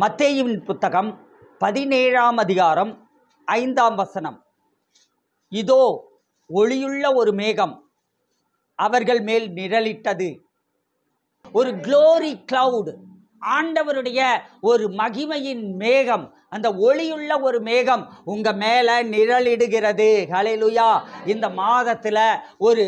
மத்தேயின் புத்தகம் பதினேழாம் அதிகாரம் ஐந்தாம் வசனம் இதோ ஒளியுள்ள ஒரு மேகம் அவர்கள் மேல் நிழலிட்டது ஒரு க்ளோரி கிளவுட் ஆண்டவருடைய ஒரு மகிமையின் மேகம் அந்த ஒளியுள்ள ஒரு மேகம் உங்கள் மேலே நிழலிடுகிறது ஹலெலுயா இந்த மாதத்தில் ஒரு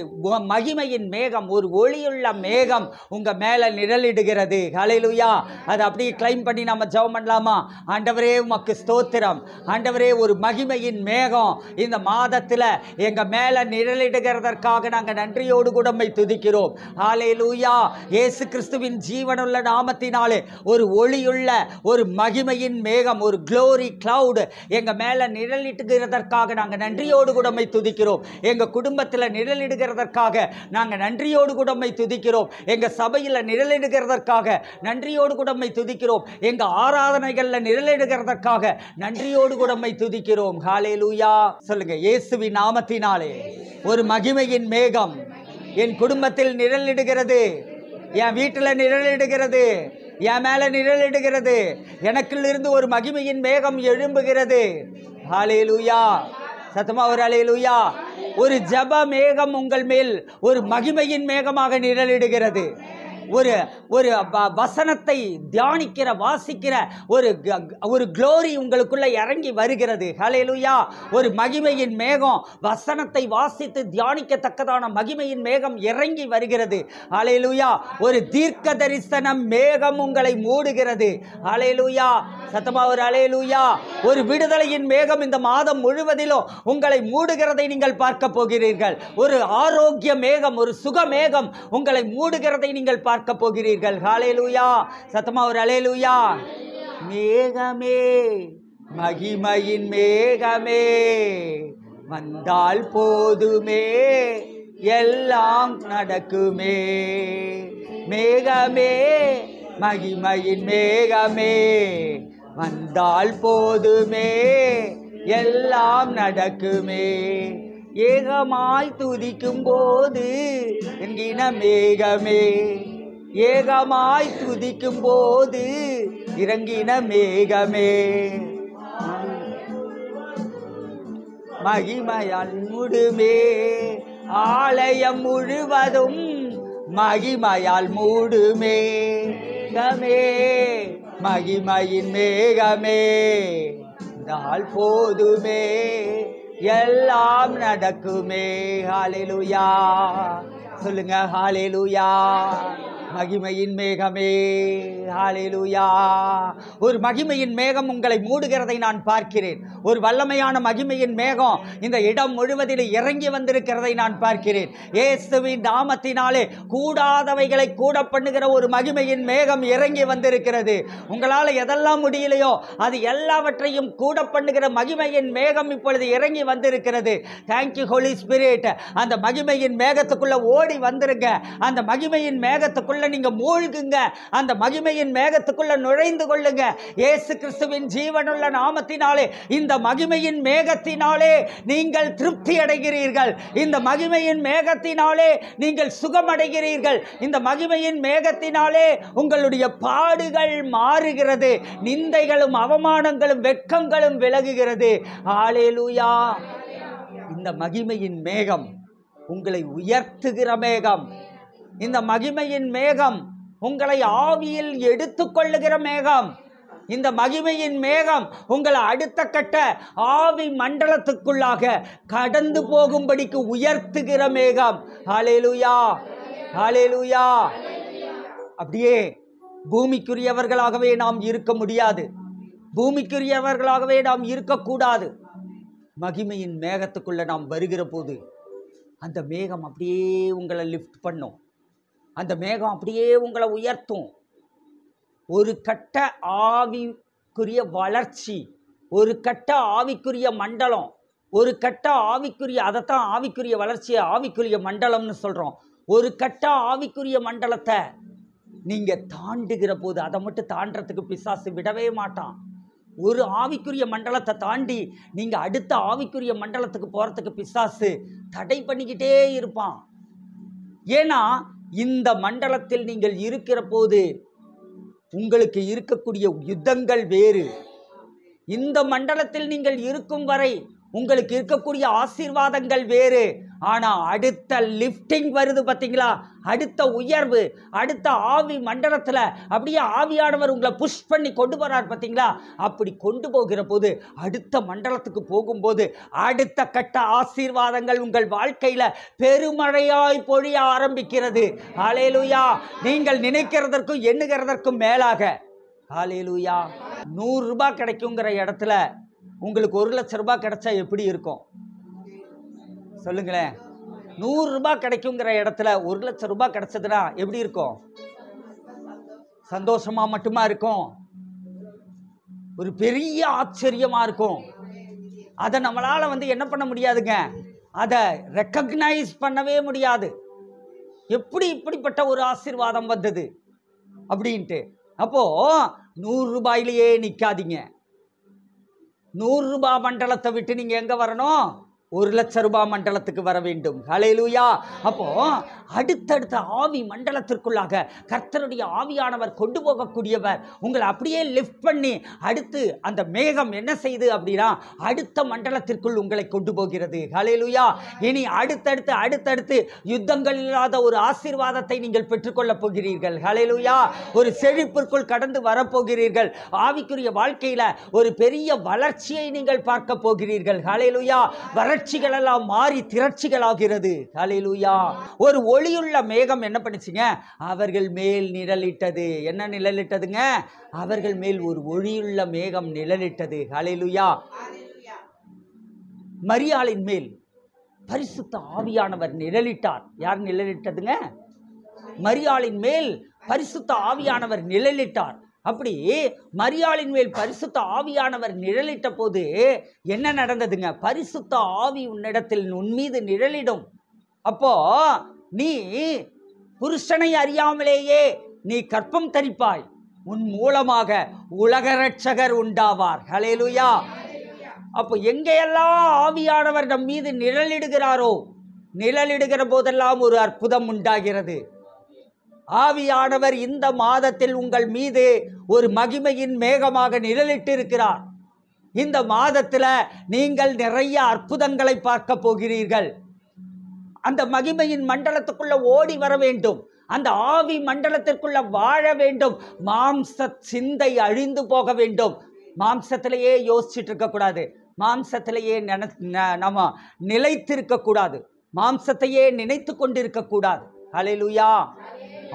மகிமையின் மேகம் ஒரு ஒளியுள்ள மேகம் உங்கள் மேலே நிழலிடுகிறது ஹலெலுயா அதை அப்படியே கிளைம் பண்ணி நம்ம ஜெபம் பண்ணலாமா ஆண்டவரே உமக்கு ஸ்தோத்திரம் ஆண்டவரே ஒரு மகிமையின் மேகம் இந்த மாதத்தில் எங்கள் மேலே நிழலிடுகிறதற்காக நாங்கள் நன்றியோடு கூட துதிக்கிறோம் ஹாலே லூயா ஏசு கிறிஸ்துவின் ஜீவனுள்ள நாமத்தினாலே ஒரு ஒளியுள்ள ஒரு மகிமையின் மேகம் ஒரு க்ளோரி க்ளவுடு எங்கள் மேலே நிழலிட்டுகிறதற்காக நாங்கள் நன்றியோடு கூடமை துதிக்கிறோம் எங்கள் குடும்பத்தில் நிழலிடுகிறதற்காக நாங்கள் நன்றியோடு கூடமை துதிக்கிறோம் எங்கள் சபையில் நிழலிடுகிறதற்காக நன்றியோடு கூடமை துதிக்கிறோம் எங்கள் ஆராதனைகளில் நிழலிடுகிறதற்காக நன்றியோடு கூடமை துதிக்கிறோம் ஹாலே லூயா சொல்லுங்கள் இயேசுவி நாமத்தினாலே ஒரு மகிமையின் மேகம் என் குடும்பத்தில் நிழலிடுகிறது என் வீட்டில் நிழலிடுகிறது என் மேலே நிழலிடுகிறது இருந்து ஒரு மகிமையின் மேகம் எழும்புகிறது ஹாலேலூயா சத்தமா ஒரு அலையிலூயா ஒரு ஜப மேகம் உங்கள் மேல் ஒரு மகிமையின் மேகமாக நிழலிடுகிறது ஒரு ஒரு வசனத்தை தியானிக்கிற வாசிக்கிற ஒரு ஒரு க்ளோரி உங்களுக்குள்ளே இறங்கி வருகிறது ஹலேலுயா ஒரு மகிமையின் மேகம் வசனத்தை வாசித்து தியானிக்கத்தக்கதான மகிமையின் மேகம் இறங்கி வருகிறது அலையலுயா ஒரு தீர்க்க தரிசனம் மேகம் உங்களை மூடுகிறது அலையலுயா சத்தமா ஒரு அலையலுயா ஒரு விடுதலையின் மேகம் இந்த மாதம் முழுவதிலும் உங்களை மூடுகிறதை நீங்கள் பார்க்க போகிறீர்கள் ஒரு ஆரோக்கிய மேகம் ஒரு சுக மேகம் உங்களை மூடுகிறதை நீங்கள் பார்க்க பார்க்க போகிறீர்கள் ஹாலேலூயா சத்தமா ஒரு அலேலூயா மேகமே மகிமையின் மேகமே வந்தால் போதுமே எல்லாம் நடக்குமே மேகமே மகிமையின் மேகமே வந்தால் போதுமே எல்லாம் நடக்குமே ஏகமாய் துதிக்கும் போது என்கின மேகமே ஏகமாய் துதிக்கும் போது இறங்கின மேகமே மகிமையால் முடுமே ஆலயம் முழுவதும் மகிமையால் மூடுமே மேகமே மகிமையின் மேகமே நாள் போதுமே எல்லாம் நடக்குமே ஹாலிலுயா சொல்லுங்க ஹாலிலுயா மகிமையின் மேகமே ஹாலேலுயா ஒரு மகிமையின் மேகம் உங்களை மூடுகிறதை நான் பார்க்கிறேன் ஒரு வல்லமையான மகிமையின் மேகம் இந்த இடம் முழுவதில் இறங்கி வந்திருக்கிறதை நான் பார்க்கிறேன் இயேசுவின் நாமத்தினாலே கூடாதவைகளை கூட பண்ணுகிற ஒரு மகிமையின் மேகம் இறங்கி வந்திருக்கிறது உங்களால் எதெல்லாம் முடியலையோ அது எல்லாவற்றையும் கூட பண்ணுகிற மகிமையின் மேகம் இப்பொழுது இறங்கி வந்திருக்கிறது தேங்க்யூ ஹோலி ஸ்பிரிட் அந்த மகிமையின் மேகத்துக்குள்ளே ஓடி வந்துருங்க அந்த மகிமையின் மேகத்துக்குள்ளே மேகத்துக்குள்ளே நீங்கள் மூழ்குங்க அந்த மகிமையின் மேகத்துக்குள்ளே நுழைந்து கொள்ளுங்க ஏசு கிறிஸ்துவின் ஜீவனுள்ள நாமத்தினாலே இந்த மகிமையின் மேகத்தினாலே நீங்கள் திருப்தி அடைகிறீர்கள் இந்த மகிமையின் மேகத்தினாலே நீங்கள் சுகமடைகிறீர்கள் இந்த மகிமையின் மேகத்தினாலே உங்களுடைய பாடுகள் மாறுகிறது நிந்தைகளும் அவமானங்களும் வெட்கங்களும் விலகுகிறது ஆலேலூயா இந்த மகிமையின் மேகம் உங்களை உயர்த்துகிற மேகம் இந்த மகிமையின் மேகம் உங்களை ஆவியில் எடுத்துக்கொள்ளுகிற மேகம் இந்த மகிமையின் மேகம் உங்களை அடுத்த கட்ட ஆவி மண்டலத்துக்குள்ளாக கடந்து போகும்படிக்கு உயர்த்துகிற மேகம் ஹலேலுயா ஹலேலுயா அப்படியே பூமிக்குரியவர்களாகவே நாம் இருக்க முடியாது பூமிக்குரியவர்களாகவே நாம் இருக்கக்கூடாது மகிமையின் மேகத்துக்குள்ளே நாம் வருகிற போது அந்த மேகம் அப்படியே உங்களை லிஃப்ட் பண்ணும் அந்த மேகம் அப்படியே உங்களை உயர்த்தும் ஒரு கட்ட ஆவிக்குரிய வளர்ச்சி ஒரு கட்ட ஆவிக்குரிய மண்டலம் ஒரு கட்ட ஆவிக்குரிய அதைத்தான் ஆவிக்குரிய வளர்ச்சியை ஆவிக்குரிய மண்டலம்னு சொல்கிறோம் ஒரு கட்ட ஆவிக்குரிய மண்டலத்தை நீங்கள் தாண்டுகிற போது அதை மட்டும் தாண்டறதுக்கு பிசாசு விடவே மாட்டான் ஒரு ஆவிக்குரிய மண்டலத்தை தாண்டி நீங்கள் அடுத்த ஆவிக்குரிய மண்டலத்துக்கு போகிறதுக்கு பிசாசு தடை பண்ணிக்கிட்டே இருப்பான் ஏன்னா இந்த மண்டலத்தில் நீங்கள் இருக்கிற போது உங்களுக்கு இருக்கக்கூடிய யுத்தங்கள் வேறு இந்த மண்டலத்தில் நீங்கள் இருக்கும் வரை உங்களுக்கு இருக்கக்கூடிய ஆசீர்வாதங்கள் வேறு ஆனால் அடுத்த லிஃப்டிங் வருது பார்த்தீங்களா அடுத்த உயர்வு அடுத்த ஆவி மண்டலத்தில் அப்படியே ஆவியானவர் உங்களை புஷ் பண்ணி கொண்டு போகிறார் பார்த்தீங்களா அப்படி கொண்டு போகிற போது அடுத்த மண்டலத்துக்கு போகும்போது அடுத்த கட்ட ஆசீர்வாதங்கள் உங்கள் வாழ்க்கையில் பெருமழையாய் பொழிய ஆரம்பிக்கிறது அலையலுயா நீங்கள் நினைக்கிறதற்கும் எண்ணுகிறதற்கும் மேலாக அலையலுயா நூறுரூபா கிடைக்குங்கிற இடத்துல உங்களுக்கு ஒரு லட்ச ரூபாய் கிடைச்சா எப்படி இருக்கும் சொல்லுங்களேன் நூறுரூபா கிடைக்குங்கிற இடத்துல ஒரு லட்சம் ரூபாய் கிடைச்சதுன்னா எப்படி இருக்கும் சந்தோஷமாக மட்டுமா இருக்கும் ஒரு பெரிய ஆச்சரியமாக இருக்கும் அதை நம்மளால் வந்து என்ன பண்ண முடியாதுங்க அதை ரெக்கக்னைஸ் பண்ணவே முடியாது எப்படி இப்படிப்பட்ட ஒரு ஆசீர்வாதம் வந்தது அப்படின்ட்டு அப்போது நூறு ரூபாயிலேயே நிற்காதீங்க நூறுரூபா மண்டலத்தை விட்டு நீங்கள் எங்கே வரணும் ஒரு லட்ச ரூபாய் மண்டலத்துக்கு வர வேண்டும் ஹலையிலூயா அப்போ அடுத்தடுத்த ஆவி மண்டலத்திற்குள்ளாக கர்த்தருடைய ஆவியானவர் கொண்டு போகக்கூடியவர் உங்களை அப்படியே லிஃப்ட் பண்ணி அடுத்து அந்த மேகம் என்ன செய்து அப்படின்னா அடுத்த மண்டலத்திற்குள் உங்களை கொண்டு போகிறது ஹலையிலூயா இனி அடுத்தடுத்து அடுத்தடுத்து யுத்தங்கள் இல்லாத ஒரு ஆசீர்வாதத்தை நீங்கள் பெற்றுக்கொள்ளப் போகிறீர்கள் ஹலையிலூயா ஒரு செழிப்பிற்குள் கடந்து வரப்போகிறீர்கள் ஆவிக்குரிய வாழ்க்கையில் ஒரு பெரிய வளர்ச்சியை நீங்கள் பார்க்க போகிறீர்கள் ஹலையிலூயா வறட்சி திரட்சிகள் எல்லாம் மாறி திரட்சிகள் ஆகிறது ஹலிலூயா ஒரு ஒளியுள்ள மேகம் என்ன பண்ணிச்சுங்க அவர்கள் மேல் நிழலிட்டது என்ன நிழலிட்டதுங்க அவர்கள் மேல் ஒரு ஒளியுள்ள மேகம் நிழலிட்டது ஹலிலுயா மரியாளின் மேல் பரிசுத்த ஆவியானவர் நிழலிட்டார் யார் நிழலிட்டதுங்க மரியாளின் மேல் பரிசுத்த ஆவியானவர் நிழலிட்டார் அப்படி மரியாளின் மேல் பரிசுத்த ஆவியானவர் நிழலிட்ட போது என்ன நடந்ததுங்க பரிசுத்த ஆவி உன்னிடத்தில் உன் மீது நிழலிடும் அப்போ நீ புருஷனை அறியாமலேயே நீ கற்பம் தரிப்பாய் உன் மூலமாக உலக ரட்சகர் உண்டாவார் ஹலேலுயா அப்போ எங்கெல்லாம் ஆவியானவர் நம் மீது நிழலிடுகிறாரோ நிழலிடுகிற போதெல்லாம் ஒரு அற்புதம் உண்டாகிறது ஆவியானவர் இந்த மாதத்தில் உங்கள் மீது ஒரு மகிமையின் மேகமாக நிழலிட்டு இருக்கிறார் இந்த மாதத்தில் நீங்கள் நிறைய அற்புதங்களை பார்க்க போகிறீர்கள் அந்த மகிமையின் மண்டலத்துக்குள்ள ஓடி வர வேண்டும் அந்த ஆவி மண்டலத்திற்குள்ள வாழ வேண்டும் மாம்ச சிந்தை அழிந்து போக வேண்டும் மாம்சத்திலேயே யோசிச்சுட்டு இருக்கக்கூடாது மாம்சத்திலேயே நின நம்ம நிலைத்திருக்கக்கூடாது மாம்சத்தையே நினைத்து கொண்டிருக்கக்கூடாது அலையிலுயா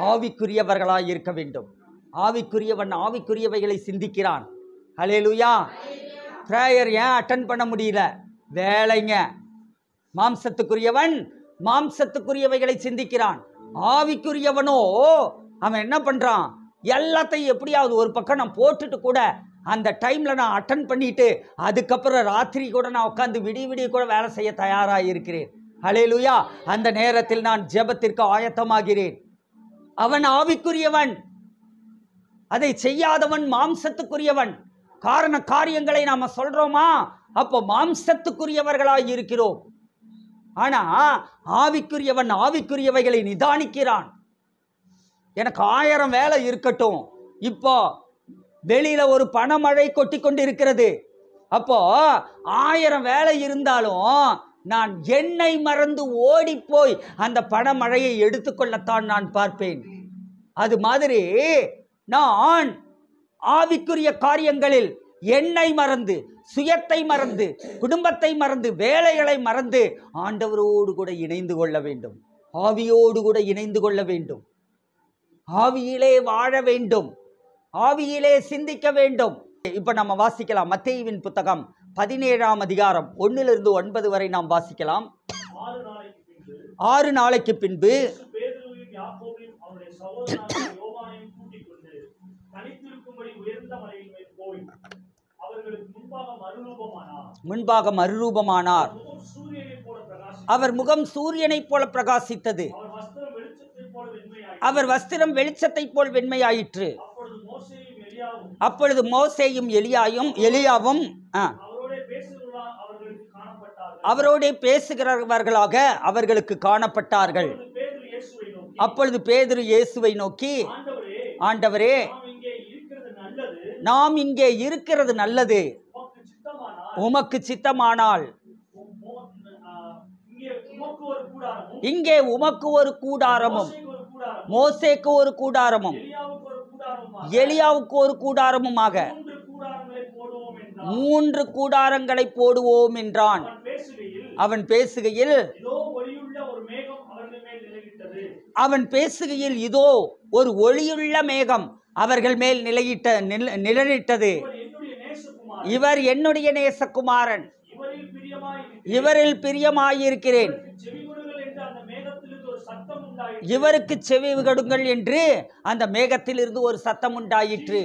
ஆவிக்குரியவர்களாய் இருக்க வேண்டும் ஆவிக்குரியவன் ஆவிக்குரியவைகளை சிந்திக்கிறான் ஹலேலுயா ப்ரேயர் ஏன் அட்டன் பண்ண முடியல வேலைங்க மாம்சத்துக்குரியவன் மாம்சத்துக்குரியவைகளை சிந்திக்கிறான் ஆவிக்குரியவனோ அவன் என்ன பண்ணுறான் எல்லாத்தையும் எப்படியாவது ஒரு பக்கம் நான் போட்டுட்டு கூட அந்த டைமில் நான் அட்டன் பண்ணிட்டு அதுக்கப்புறம் ராத்திரி கூட நான் உட்காந்து விடிய விடிய கூட வேலை செய்ய தயாராக இருக்கிறேன் அலையலுயா அந்த நேரத்தில் நான் ஜெபத்திற்கு ஆயத்தமாகிறேன் அவன் ஆவிக்குரியவன் அதை செய்யாதவன் மாம்சத்துக்குரியவன் காரண காரியங்களை நாம் சொல்கிறோமா அப்போ மாம்சத்துக்குரியவர்களாக இருக்கிறோம் ஆனால் ஆவிக்குரியவன் ஆவிக்குரியவைகளை நிதானிக்கிறான் எனக்கு ஆயிரம் வேலை இருக்கட்டும் இப்போ வெளியில் ஒரு பணமழை கொட்டி கொண்டு இருக்கிறது அப்போ ஆயிரம் வேலை இருந்தாலும் நான் என்னை மறந்து ஓடிப்போய் அந்த பணமழையை எடுத்துக்கொள்ளத்தான் நான் பார்ப்பேன் அது மாதிரி நான் ஆவிக்குரிய காரியங்களில் என்னை மறந்து சுயத்தை மறந்து குடும்பத்தை மறந்து வேலைகளை மறந்து ஆண்டவரோடு கூட இணைந்து கொள்ள வேண்டும் ஆவியோடு கூட இணைந்து கொள்ள வேண்டும் ஆவியிலே வாழ வேண்டும் ஆவியிலே சிந்திக்க வேண்டும் இப்போ நம்ம வாசிக்கலாம் மத்தேயுவின் புத்தகம் பதினேழாம் அதிகாரம் ஒன்றிலிருந்து ஒன்பது வரை நாம் வாசிக்கலாம் ஆறு நாளைக்கு பின்பு முன்பாக மறுரூபமானார் அவர் முகம் சூரியனைப் போல பிரகாசித்தது அவர் வஸ்திரம் வெளிச்சத்தைப் போல் வெண்மையாயிற்று அப்பொழுது மோசேயும் எலியாயும் எலியாவும் ஆ அவரோடே பேசுகிறவர்களாக அவர்களுக்கு காணப்பட்டார்கள் அப்பொழுது பேதுரு இயேசுவை நோக்கி ஆண்டவரே நாம் இங்கே இருக்கிறது நல்லது உமக்கு சித்தமானால் இங்கே உமக்கு ஒரு கூடாரமும் மோசேக்கு ஒரு கூடாரமும் எளியாவுக்கு ஒரு கூடாரமுமாக மூன்று கூடாரங்களை போடுவோம் என்றான் அவன் பேசுகையில் அவன் பேசுகையில் இதோ ஒரு ஒளியுள்ள மேகம் அவர்கள் மேல் நிலையிட்ட நிழலிட்டது இவர் என்னுடைய நேசகுமாரன் இவரில் பிரியமாயிருக்கிறேன் இவருக்கு செவி கடுங்கள் என்று அந்த மேகத்தில் இருந்து ஒரு சத்தம் உண்டாயிற்று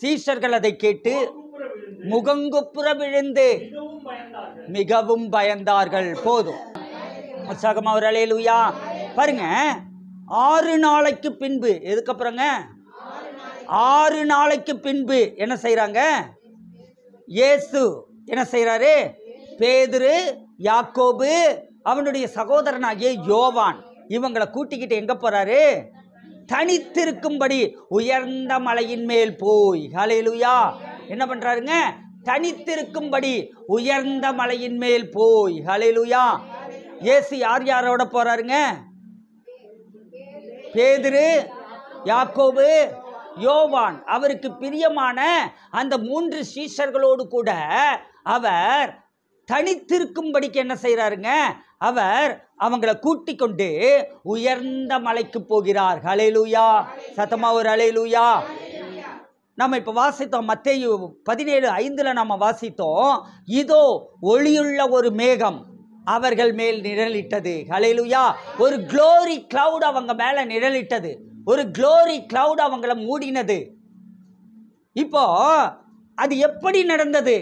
சீஷர்கள் அதை கேட்டு முகங்குப்புற விழுந்து மிகவும் பயந்தார்கள் போதும் உற்சாகமா ஒரு உயா பாருங்க ஆறு நாளைக்கு பின்பு எதுக்கப்புறங்க ஆறு நாளைக்கு பின்பு என்ன செய்கிறாங்க இயேசு என்ன செய்கிறாரு பேதுரு யாக்கோபு அவனுடைய சகோதரனாகிய யோவான் இவங்களை கூட்டிக்கிட்டு எங்கே போகிறாரு தனித்திருக்கும்படி உயர்ந்த மலையின் மேல் போய் ஹலையிலுயா என்ன பண்ணுறாருங்க தனித்திருக்கும்படி உயர்ந்த மலையின் மேல் போய் ஹலிலுயா ஏசு யார் யாரோட போறாருங்க பேதிரு யாக்கோபு யோவான் அவருக்கு பிரியமான அந்த மூன்று சீஷர்களோடு கூட அவர் தனித்திருக்கும்படிக்கு என்ன செய்கிறாருங்க அவர் அவங்கள கூட்டி கொண்டு உயர்ந்த மலைக்கு போகிறார் ஹலேலூயா சத்தமா ஒரு அலேலூயா நம்ம இப்போ வாசித்தோம் மத்திய பதினேழு ஐந்தில் நம்ம வாசித்தோம் இதோ ஒளியுள்ள ஒரு மேகம் அவர்கள் மேல் நிழலிட்டது கலையிலுயா ஒரு க்ளோரி கிளவுட் அவங்க மேலே நிழலிட்டது ஒரு க்ளோரி கிளவுட் அவங்கள மூடினது இப்போ அது எப்படி நடந்தது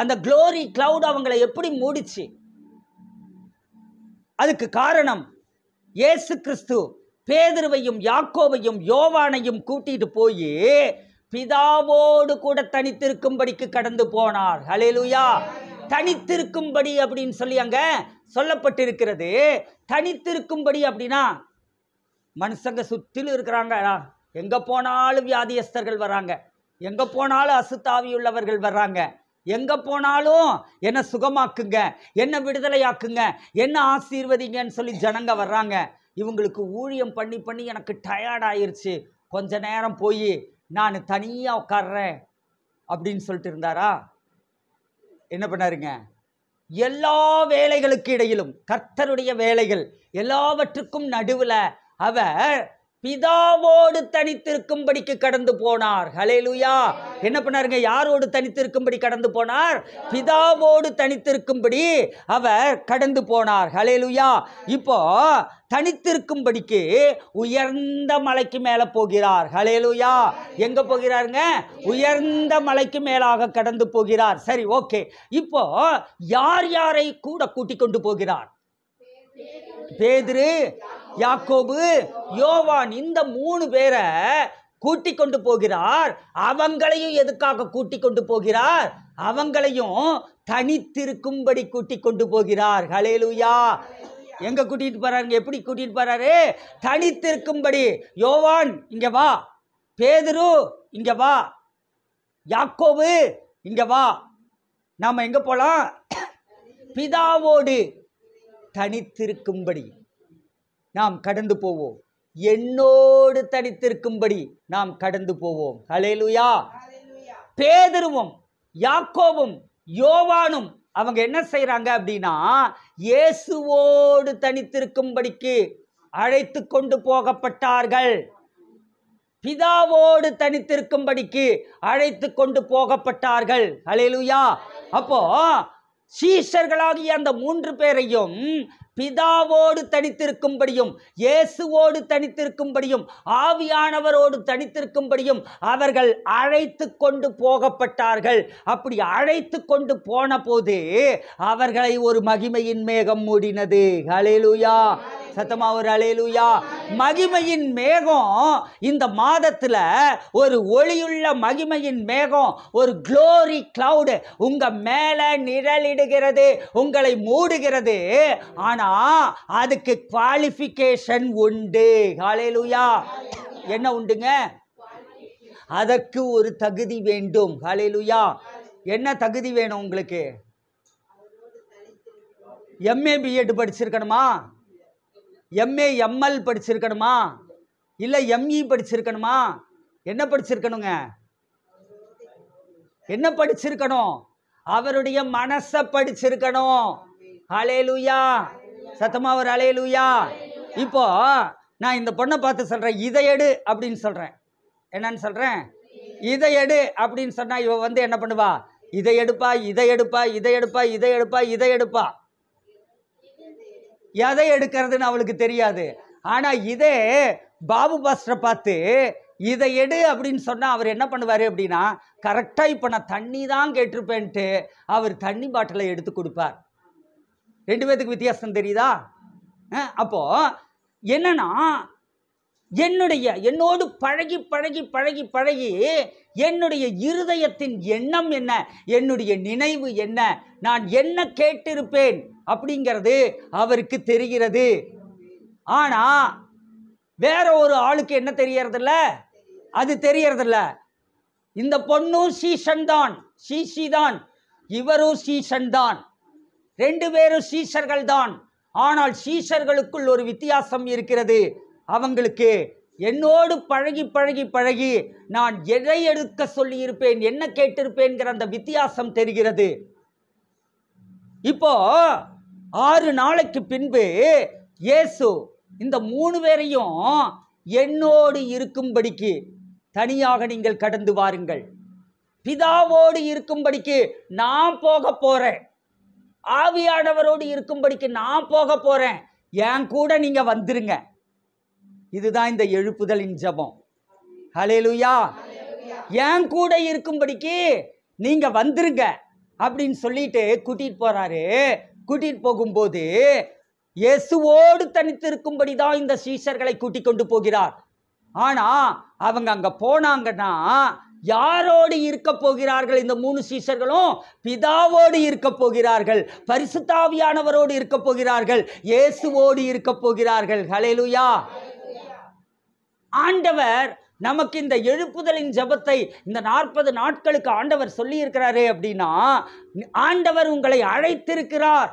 அந்த க்ளோரி கிளவுட் அவங்கள எப்படி மூடிச்சு அதுக்கு காரணம் ஏசு கிறிஸ்து பேதுருவையும் யாக்கோவையும் யோவானையும் கூட்டிகிட்டு போய் பிதாவோடு கூட தனித்திருக்கும்படிக்கு கடந்து போனார் ஹலேலுயா தனித்திருக்கும்படி அப்படின்னு சொல்லி அங்கே சொல்லப்பட்டிருக்கிறது தனித்திருக்கும்படி அப்படின்னா மனுஷங்க சுற்றிலும் இருக்கிறாங்க எங்கே போனாலும் வியாதியஸ்தர்கள் வராங்க எங்கே போனாலும் அசுத்தாவியுள்ளவர்கள் வர்றாங்க எங்கே போனாலும் என்ன சுகமாக்குங்க என்ன விடுதலையாக்குங்க என்ன ஆசீர்வதிங்கன்னு சொல்லி ஜனங்க வர்றாங்க இவங்களுக்கு ஊழியம் பண்ணி பண்ணி எனக்கு டயர்ட் ஆயிடுச்சு கொஞ்ச நேரம் போய் நான் தனியாக உட்காடுறேன் அப்படின்னு சொல்லிட்டு இருந்தாரா என்ன பண்ணாருங்க எல்லா வேலைகளுக்கு இடையிலும் கர்த்தருடைய வேலைகள் எல்லாவற்றுக்கும் நடுவில் அவர் பிதாவோடு தனித்திருக்கும்படிக்கு கடந்து போனார் ஹலேலுயா என்ன பண்ணாருங்க யாரோடு தனித்திருக்கும்படி கடந்து போனார் பிதாவோடு தனித்திருக்கும்படி அவர் கடந்து போனார் ஹலேலுயா இப்போ தனித்திருக்கும்படிக்கு உயர்ந்த மலைக்கு மேலே போகிறார் ஹலேலுயா எங்கே போகிறாருங்க உயர்ந்த மலைக்கு மேலாக கடந்து போகிறார் சரி ஓகே இப்போ யார் யாரை கூட கூட்டிக் கொண்டு போகிறார் பேதிரு யாக்கோபு யோவான் இந்த மூணு பேரை கூட்டி கொண்டு போகிறார் அவங்களையும் எதுக்காக கூட்டி கொண்டு போகிறார் அவங்களையும் தனித்திருக்கும்படி கூட்டி கொண்டு போகிறார் ஹலேலுயா எங்க கூட்டிட்டு போறாரு எப்படி கூட்டிட்டு போறாரு தனித்திருக்கும்படி யோவான் இங்க வா பேதுரு இங்க வா யாக்கோபு இங்க வா நாம எங்க போலாம் பிதாவோடு தனித்திருக்கும்படி நாம் கடந்து போவோம் என்னோடு தனித்திருக்கும்படி நாம் கடந்து போவோம் ஹலேலுயா பேதருவும் யாக்கோவும் யோவானும் அவங்க என்ன செய்கிறாங்க அப்படின்னா இயேசுவோடு தனித்திருக்கும்படிக்கு அழைத்து கொண்டு போகப்பட்டார்கள் பிதாவோடு தனித்திருக்கும்படிக்கு அழைத்து கொண்டு போகப்பட்டார்கள் அலையலுயா அப்போ சீஷர்களாகிய அந்த மூன்று பேரையும் பிதாவோடு தனித்திருக்கும்படியும் இயேசுவோடு தனித்திருக்கும்படியும் ஆவியானவரோடு தனித்திருக்கும்படியும் அவர்கள் அழைத்து கொண்டு போகப்பட்டார்கள் அப்படி அழைத்து கொண்டு போன போது அவர்களை ஒரு மகிமையின் மேகம் மூடினது அலேலுயா சத்தமா ஒரு அலேலுயா மகிமையின் மேகம் இந்த மாதத்துல ஒரு ஒளியுள்ள மகிமையின் மேகம் ஒரு குளோரி கிளவுடு உங்க மேல நிழலிடுகிறது உங்களை மூடுகிறது ஆனால் ஆனா அதுக்கு குவாலிஃபிகேஷன் உண்டு ஹாலேலுயா என்ன உண்டுங்க அதற்கு ஒரு தகுதி வேண்டும் ஹாலேலுயா என்ன தகுதி வேணும் உங்களுக்கு எம்ஏ பிஎட் படிச்சிருக்கணுமா எம்ஏ எம்எல் படிச்சிருக்கணுமா இல்லை எம்இ e படிச்சிருக்கணுமா என்ன படிச்சிருக்கணுங்க என்ன படிச்சிருக்கணும் அவருடைய மனசை படிச்சிருக்கணும் ஹலேலுயா சத்தமாக ஒரு அலையலூயா இப்போ நான் இந்த பொண்ணை பார்த்து சொல்கிறேன் இதை எடு அப்படின்னு சொல்கிறேன் என்னன்னு சொல்கிறேன் இதை எடு அப்படின்னு சொன்னால் இவள் வந்து என்ன பண்ணுவா இதை எடுப்பா இதை எடுப்பா இதை எடுப்பா இதை எடுப்பா இதை எடுப்பா எதை எடுக்கிறதுன்னு அவளுக்கு தெரியாது ஆனால் இதே பாபு பாஸ்டரை பார்த்து இதை எடு அப்படின்னு சொன்னால் அவர் என்ன பண்ணுவார் அப்படின்னா கரெக்டாக இப்போ நான் தண்ணி தான் கேட்டிருப்பேன்ட்டு அவர் தண்ணி பாட்டிலை எடுத்து கொடுப்பார் ரெண்டு பேத்துக்கு வித்தியாசம் தெரியுதா அப்போ என்னன்னா என்னுடைய என்னோடு பழகி பழகி பழகி பழகி என்னுடைய இருதயத்தின் எண்ணம் என்ன என்னுடைய நினைவு என்ன நான் என்ன கேட்டிருப்பேன் அப்படிங்கிறது அவருக்கு தெரிகிறது ஆனால் வேற ஒரு ஆளுக்கு என்ன தெரியறதில்ல அது தெரியறதில்ல இந்த பொண்ணும் சீசன் தான் சீசி தான் இவரும் சீசன் தான் ரெண்டு பேரும் சீஷர்கள் தான் ஆனால் சீஷர்களுக்குள் ஒரு வித்தியாசம் இருக்கிறது அவங்களுக்கு என்னோடு பழகி பழகி பழகி நான் எதை எடுக்க சொல்லியிருப்பேன் என்ன கேட்டிருப்பேன்கிற அந்த வித்தியாசம் தெரிகிறது இப்போ ஆறு நாளைக்கு பின்பு இயேசு இந்த மூணு பேரையும் என்னோடு இருக்கும்படிக்கு தனியாக நீங்கள் கடந்து வாருங்கள் பிதாவோடு இருக்கும்படிக்கு நான் போக போகிறேன் ஆவியானவரோடு இருக்கும்படிக்கு நான் போக போகிறேன் என் கூட நீங்கள் வந்துருங்க இதுதான் இந்த எழுப்புதலின் ஜபம் ஹலேலுயா என் கூட இருக்கும்படிக்கு நீங்கள் வந்துருங்க அப்படின்னு சொல்லிட்டு கூட்டிகிட்டு போகிறாரு கூட்டிகிட்டு போகும்போது இயேசுவோடு தனித்து இருக்கும்படி தான் இந்த சீஷர்களை கூட்டிக் கொண்டு போகிறார் ஆனால் அவங்க அங்கே போனாங்கன்னா யாரோடு இருக்க போகிறார்கள் இந்த மூணு சீஷர்களும் பிதாவோடு இருக்க போகிறார்கள் பரிசுத்தாவியானவரோடு இருக்க போகிறார்கள் இயேசுவோடு இருக்க போகிறார்கள் ஹலேலுயா ஆண்டவர் நமக்கு இந்த எழுப்புதலின் ஜபத்தை இந்த நாற்பது நாட்களுக்கு ஆண்டவர் சொல்லியிருக்கிறாரே அப்படின்னா ஆண்டவர் உங்களை அழைத்திருக்கிறார்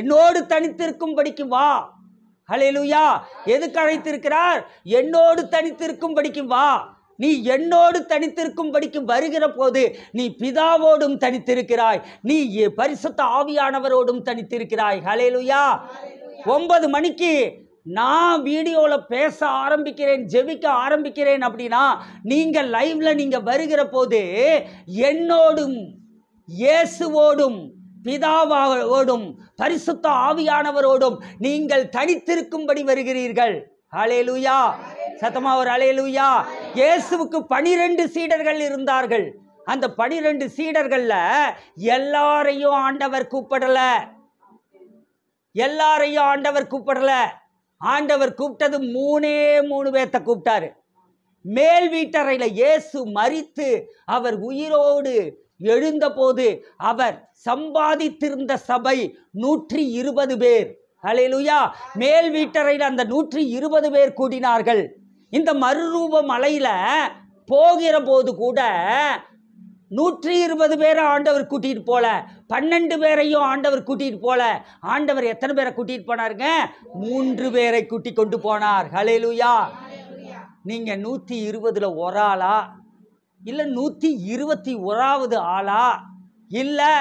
என்னோடு தனித்திருக்கும்படிக்கு வா ஹலேலுயா எதுக்கு அழைத்திருக்கிறார் என்னோடு தனித்திருக்கும்படிக்கு வா நீ என்னோடு தனித்திருக்கும் படிக்கு வருகிற போது நீ பிதாவோடும் தனித்திருக்கிறாய் நீ பரிசுத்த ஆவியானவரோடும் தனித்திருக்கிறாய் ஹலேலுயா ஒன்பது மணிக்கு நான் வீடியோவில் பேச ஆரம்பிக்கிறேன் ஜெபிக்க ஆரம்பிக்கிறேன் அப்படின்னா நீங்கள் லைவ்ல நீங்கள் வருகிற போது என்னோடும் இயேசுவோடும் பிதாவோடும் பரிசுத்த ஆவியானவரோடும் நீங்கள் தனித்திருக்கும்படி வருகிறீர்கள் ஹலே லூயா சத்தமா ஒரு அலையலுயா இயேசுவுக்கு பனிரெண்டு சீடர்கள் இருந்தார்கள் அந்த பனிரெண்டு சீடர்கள்ல எல்லாரையும் ஆண்டவர் கூப்பிடல எல்லாரையும் ஆண்டவர் கூப்பிடல ஆண்டவர் கூப்பிட்டது மூணே மூணு பேர்த்த கூப்பிட்டாரு மேல் வீட்டறையில் இயேசு மறித்து அவர் உயிரோடு எழுந்தபோது அவர் சம்பாதித்திருந்த சபை நூற்றி இருபது பேர் அலையலுயா மேல் வீட்டறையில் அந்த நூற்றி இருபது பேர் கூடினார்கள் இந்த மறுரூப மலையில் போகிற போது கூட நூற்றி இருபது பேரை ஆண்டவர் கூட்டிகிட்டு போல பன்னெண்டு பேரையும் ஆண்டவர் கூட்டிகிட்டு போல ஆண்டவர் எத்தனை பேரை கூட்டிகிட்டு போனாருங்க மூன்று பேரை கூட்டி கொண்டு போனார் ஹலேலுயா நீங்கள் நூற்றி இருபதில் ஒரு ஆளா இல்லை நூற்றி இருபத்தி ஒராவது ஆளா இல்லை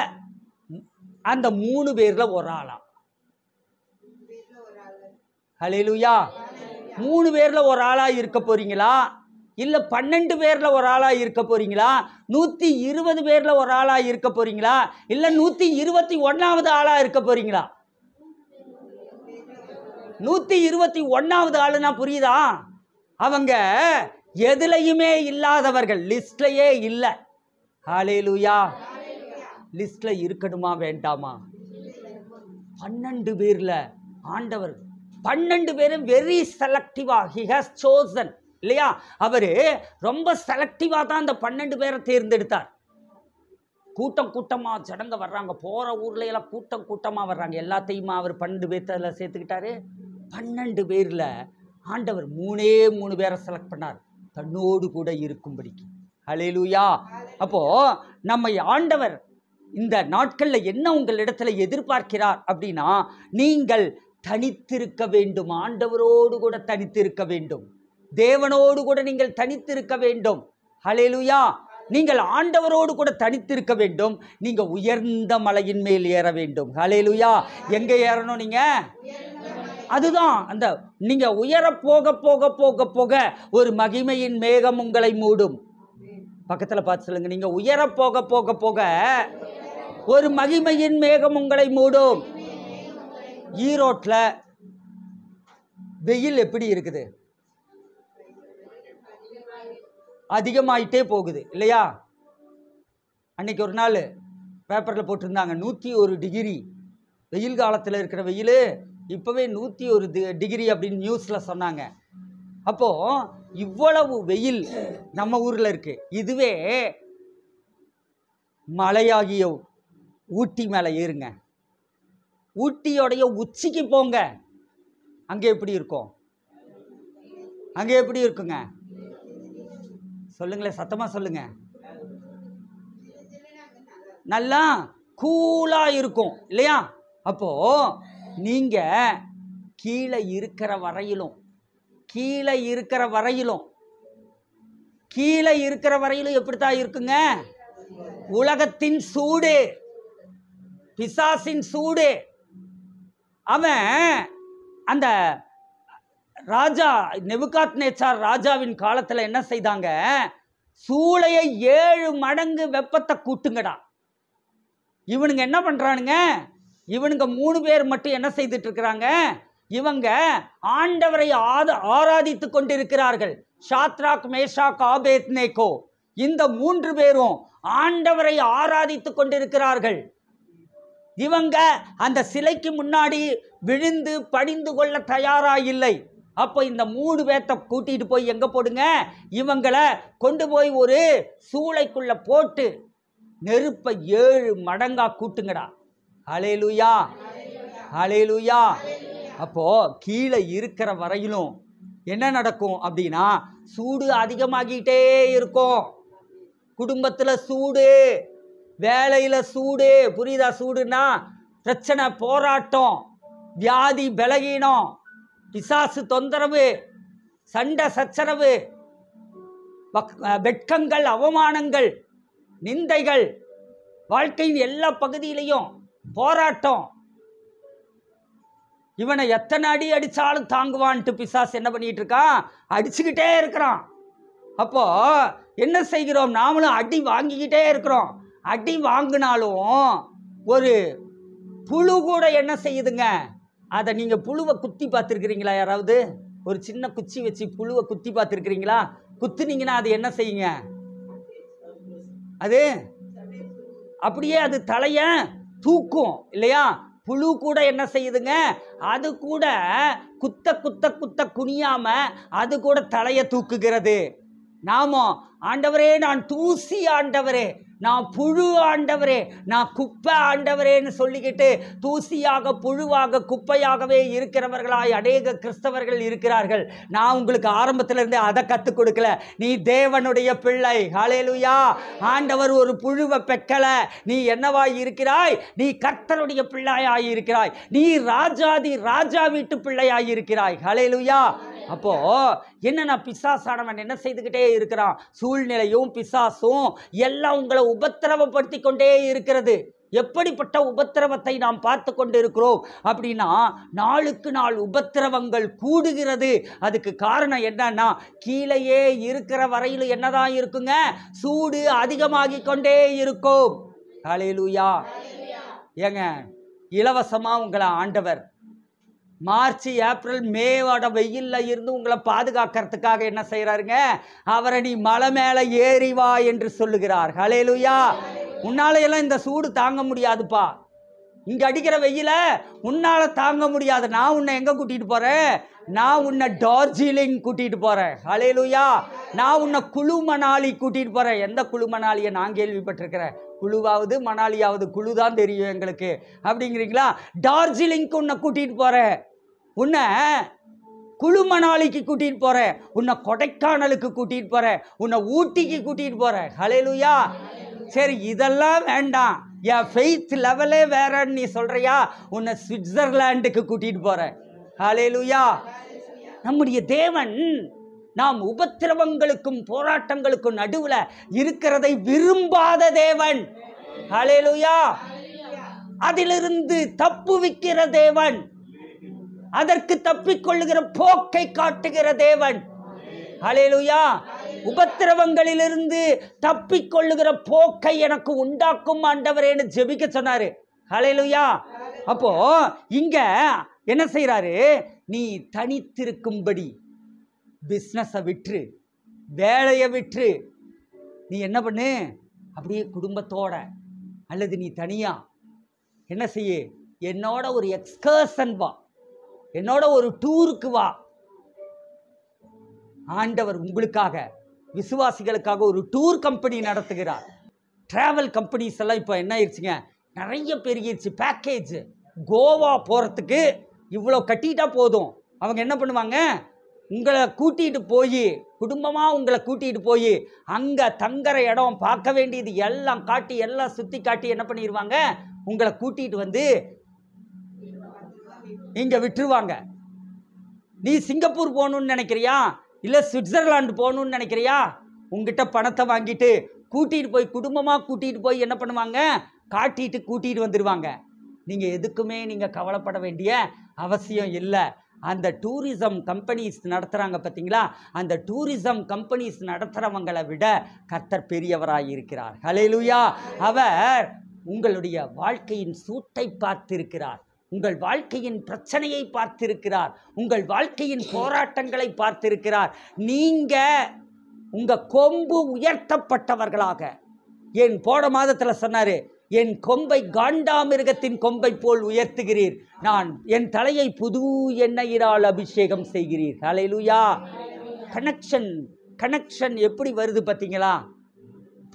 அந்த மூணு பேரில் ஒரு ஆளா ஹலேலுயா மூணு பேரில் ஒரு ஆளாக இருக்க போகிறீங்களா இல்லை பன்னெண்டு பேரில் ஒரு ஆளாக இருக்க போகிறீங்களா நூற்றி இருபது பேரில் ஒரு ஆளாக இருக்க போகிறீங்களா இல்லை நூற்றி இருபத்தி ஒன்றாவது ஆளாக இருக்க போகிறீங்களா நூற்றி இருபத்தி ஒன்றாவது ஆளுனா புரியுதா அவங்க எதுலையுமே இல்லாதவர்கள் லிஸ்ட்லையே இல்லை ஹாலேலூயா லிஸ்ட்டில் இருக்கணுமா வேண்டாமா பன்னெண்டு பேரில் ஆண்டவர் பன்னெண்டு பேரும் வெரி செலக்டிவா ஹி ஹாஸ் சோசன் இல்லையா அவர் ரொம்ப செலக்டிவா தான் அந்த பன்னெண்டு பேரை தேர்ந்தெடுத்தார் கூட்டம் கூட்டமாக ஜனங்க வர்றாங்க போகிற ஊர்ல எல்லாம் கூட்டம் கூட்டமாக வர்றாங்க எல்லாத்தையுமா அவர் பன்னெண்டு பேர்த்ததில் சேர்த்துக்கிட்டாரு பன்னெண்டு பேரில் ஆண்டவர் மூணே மூணு பேரை செலக்ட் பண்ணார் தன்னோடு கூட இருக்கும்படிக்கு அலையிலூயா அப்போது நம்ம ஆண்டவர் இந்த நாட்களில் என்ன உங்கள் இடத்துல எதிர்பார்க்கிறார் அப்படின்னா நீங்கள் தனித்திருக்க வேண்டும் ஆண்டவரோடு கூட தனித்திருக்க வேண்டும் தேவனோடு கூட நீங்கள் தனித்திருக்க வேண்டும் ஹலேலுயா நீங்கள் ஆண்டவரோடு கூட தனித்திருக்க வேண்டும் நீங்க உயர்ந்த மலையின் மேல் ஏற வேண்டும் ஹலேலுயா எங்க ஏறணும் நீங்க அதுதான் அந்த நீங்க உயர போக போக போக போக ஒரு மகிமையின் மேகம் உங்களை மூடும் பக்கத்தில் பார்த்து சொல்லுங்க நீங்க உயர போக போக போக ஒரு மகிமையின் மேகம் உங்களை மூடும் ஈரோட்டில் வெயில் எப்படி இருக்குது அதிகமாயிட்டே போகுது இல்லையா அன்னைக்கு ஒரு நாள் பேப்பரில் போட்டிருந்தாங்க நூற்றி ஒரு டிகிரி வெயில் காலத்தில் இருக்கிற வெயில் இப்போவே நூற்றி ஒரு டிகிரி அப்படின்னு நியூஸில் சொன்னாங்க அப்போது இவ்வளவு வெயில் நம்ம ஊரில் இருக்குது இதுவே மலையாகிய ஊட்டி மேலே ஏறுங்க ஊட்டியோடைய உச்சிக்கு போங்க அங்கே எப்படி இருக்கும் அங்கே எப்படி இருக்குங்க சொல்லுங்களேன் சத்தமாக சொல்லுங்க நல்லா கூலாக இருக்கும் இல்லையா அப்போது நீங்கள் கீழே இருக்கிற வரையிலும் கீழே இருக்கிற வரையிலும் கீழே இருக்கிற வரையிலும் எப்படித்தான் இருக்குங்க உலகத்தின் சூடு பிசாசின் சூடு அவன் அந்த ராஜா நெவுகாத் நேச்சார் ராஜாவின் காலத்தில் என்ன செய்தாங்க சூளையை ஏழு மடங்கு வெப்பத்தை கூட்டுங்கடா இவனுங்க என்ன பண்ணுறானுங்க இவனுங்க மூணு பேர் மட்டும் என்ன செய்துட்டு இருக்கிறாங்க இவங்க ஆண்டவரை ஆத ஆராதித்து கொண்டிருக்கிறார்கள் ஷாத்ராக் மேஷா காபேத் நேகோ இந்த மூன்று பேரும் ஆண்டவரை ஆராதித்து கொண்டிருக்கிறார்கள் இவங்க அந்த சிலைக்கு முன்னாடி விழுந்து படிந்து கொள்ள தயாராக இல்லை அப்போ இந்த மூணு பேர்த்த கூட்டிகிட்டு போய் எங்கே போடுங்க இவங்களை கொண்டு போய் ஒரு சூளைக்குள்ளே போட்டு நெருப்பை ஏழு மடங்காக கூட்டுங்கடா அலே லூயா அலே லூயா அப்போது கீழே இருக்கிற வரையிலும் என்ன நடக்கும் அப்படின்னா சூடு அதிகமாகிட்டே இருக்கும் குடும்பத்தில் சூடு வேலையில் சூடு புரியுதா சூடுனா பிரச்சனை போராட்டம் வியாதி பலகீனம் பிசாசு தொந்தரவு சண்டை சச்சரவு வெட்கங்கள் அவமானங்கள் நிந்தைகள் வாழ்க்கையின் எல்லா பகுதியிலையும் போராட்டம் இவனை எத்தனை அடி அடித்தாலும் தாங்குவான்ட்டு பிசாஸ் என்ன பண்ணிட்டு இருக்கான் அடிச்சுக்கிட்டே இருக்கிறான் அப்போ என்ன செய்கிறோம் நாமளும் அடி வாங்கிக்கிட்டே இருக்கிறோம் அடி வாங்கினாலும் ஒரு புழு கூட என்ன செய்யுதுங்க அதை நீங்கள் புழுவை குத்தி பார்த்துருக்குறீங்களா யாராவது ஒரு சின்ன குச்சி வச்சு புழுவை குத்தி பார்த்துருக்குறீங்களா குத்துனீங்கன்னா அது என்ன செய்யுங்க அது அப்படியே அது தலைய தூக்கும் இல்லையா புழு கூட என்ன செய்யுதுங்க அது கூட குத்த குத்த குத்த குனியாமல் அது கூட தலையை தூக்குகிறது நாமோ ஆண்டவரே நான் தூசி ஆண்டவரே நான் புழு ஆண்டவரே நான் குப்பை ஆண்டவரேன்னு சொல்லிக்கிட்டு தூசியாக புழுவாக குப்பையாகவே இருக்கிறவர்களாய் அநேக கிறிஸ்தவர்கள் இருக்கிறார்கள் நான் உங்களுக்கு ஆரம்பத்திலிருந்து அதை கற்றுக் கொடுக்கல நீ தேவனுடைய பிள்ளை ஹலேலுயா ஆண்டவர் ஒரு புழுவை பெக்கலை நீ என்னவாய் இருக்கிறாய் நீ கர்த்தனுடைய பிள்ளையாய் இருக்கிறாய் நீ ராஜாதி ராஜா வீட்டு பிள்ளையாய் இருக்கிறாய் ஹலேலுயா அப்போ என்னன்னா பிசாசானவன் என்ன செய்துக்கிட்டே இருக்கிறான் சூழ்நிலையும் பிசாசும் எல்லாம் உங்களை உபத்திரவப்படுத்தி கொண்டே இருக்கிறது எப்படிப்பட்ட உபத்திரவத்தை நாம் பார்த்து கொண்டு இருக்கிறோம் அப்படின்னா நாளுக்கு நாள் உபத்திரவங்கள் கூடுகிறது அதுக்கு காரணம் என்னன்னா கீழேயே இருக்கிற வரையில் என்னதான் இருக்குங்க சூடு அதிகமாகி கொண்டே இருக்கும் காலையிலூயா ஏங்க இலவசமாக உங்களை ஆண்டவர் மார்ச் ஏப்ரல் மேவோட வெயிலில் இருந்து உங்களை பாதுகாக்கிறதுக்காக என்ன செய்கிறாருங்க அவரை நீ மலை மேலே ஏறி வா என்று சொல்லுகிறார் ஹலேலுயா உன்னாலையெல்லாம் இந்த சூடு தாங்க முடியாதுப்பா இங்கே அடிக்கிற வெயில உன்னால் தாங்க முடியாது நான் உன்னை எங்கே கூட்டிகிட்டு போகிறேன் நான் உன்னை டார்ஜிலிங் கூட்டிகிட்டு போகிறேன் ஹலேலுயா நான் உன்னை குழு மணாலி கூட்டிகிட்டு போகிறேன் எந்த குழு மணாலியை நான் கேள்விப்பட்டிருக்கிறேன் குழுவாவது மணாலியாவது குழு தான் தெரியும் எங்களுக்கு அப்படிங்கிறீங்களா டார்ஜிலிங்க்கு உன்னை கூட்டிகிட்டு போகிறேன் உன்னை குழு கூட்டிகிட்டு போகிறேன் உன்னை கொடைக்கானலுக்கு கூட்டிகிட்டு போகிறேன் உன்னை ஊட்டிக்கு கூட்டிகிட்டு போகிறேன் ஹலேலுயா சரி இதெல்லாம் வேண்டாம் என் ஃபெய்த் லெவலே வேறன்னு நீ சொல்கிறியா உன்னை சுவிட்சர்லாண்டுக்கு கூட்டிகிட்டு போகிறேன் ஹலேலுயா நம்முடைய தேவன் நாம் உபத்திரவங்களுக்கும் போராட்டங்களுக்கும் நடுவில் இருக்கிறதை விரும்பாத தேவன் ஹலேலுயா அதிலிருந்து தப்புவிக்கிற தேவன் அதற்கு தப்பிக்கொள்ளுகிற போக்கை காட்டுகிற தேவன் அலேலுயா உபத்திரவங்களிலிருந்து தப்பிக்கொள்ளுகிற போக்கை எனக்கு உண்டாக்கும் ஆண்டவரேன்னு ஜெபிக்க சொன்னாரு அலையலுயா அப்போ இங்க என்ன செய்யறாரு நீ தனித்திருக்கும்படி பிஸ்னஸை விற்று வேலையை விற்று நீ என்ன பண்ணு அப்படியே குடும்பத்தோட அல்லது நீ தனியா என்ன செய்ய என்னோட ஒரு எக்ஸ்கர்ஷன் வா என்னோட ஒரு டூருக்கு வா ஆண்டவர் உங்களுக்காக விசுவாசிகளுக்காக ஒரு டூர் கம்பெனி நடத்துகிறார் ட்ராவல் கம்பெனிஸ் எல்லாம் இப்போ என்ன ஆயிடுச்சுங்க நிறைய பெருகிருச்சு பேக்கேஜ் கோவா போகிறதுக்கு இவ்வளோ கட்டிட்டா போதும் அவங்க என்ன பண்ணுவாங்க உங்களை கூட்டிகிட்டு போய் குடும்பமாக உங்களை கூட்டிகிட்டு போய் அங்கே தங்குற இடம் பார்க்க வேண்டியது எல்லாம் காட்டி எல்லாம் சுற்றி காட்டி என்ன பண்ணிடுவாங்க உங்களை கூட்டிகிட்டு வந்து நீங்கள் விட்டுருவாங்க நீ சிங்கப்பூர் போகணுன்னு நினைக்கிறியா இல்லை சுவிட்சர்லாண்டு போகணுன்னு நினைக்கிறியா உங்ககிட்ட பணத்தை வாங்கிட்டு கூட்டிகிட்டு போய் குடும்பமாக கூட்டிகிட்டு போய் என்ன பண்ணுவாங்க காட்டிட்டு கூட்டிகிட்டு வந்துடுவாங்க நீங்கள் எதுக்குமே நீங்கள் கவலைப்பட வேண்டிய அவசியம் இல்லை அந்த டூரிசம் கம்பெனிஸ் நடத்துகிறாங்க பார்த்தீங்களா அந்த டூரிசம் கம்பெனிஸ் நடத்துகிறவங்களை விட கர்த்தர் பெரியவராக இருக்கிறார் ஹலேலுயா அவர் உங்களுடைய வாழ்க்கையின் சூட்டை பார்த்திருக்கிறார் உங்கள் வாழ்க்கையின் பிரச்சனையை பார்த்திருக்கிறார் உங்கள் வாழ்க்கையின் போராட்டங்களை பார்த்திருக்கிறார் நீங்கள் உங்கள் கொம்பு உயர்த்தப்பட்டவர்களாக என் போட மாதத்தில் சொன்னார் என் கொம்பை காண்டாமிருகத்தின் கொம்பை போல் உயர்த்துகிறீர் நான் என் தலையை புது எண்ணெயிரால் அபிஷேகம் செய்கிறீர் ஹலையிலுயா கனெக்ஷன் கனெக்ஷன் எப்படி வருது பார்த்தீங்களா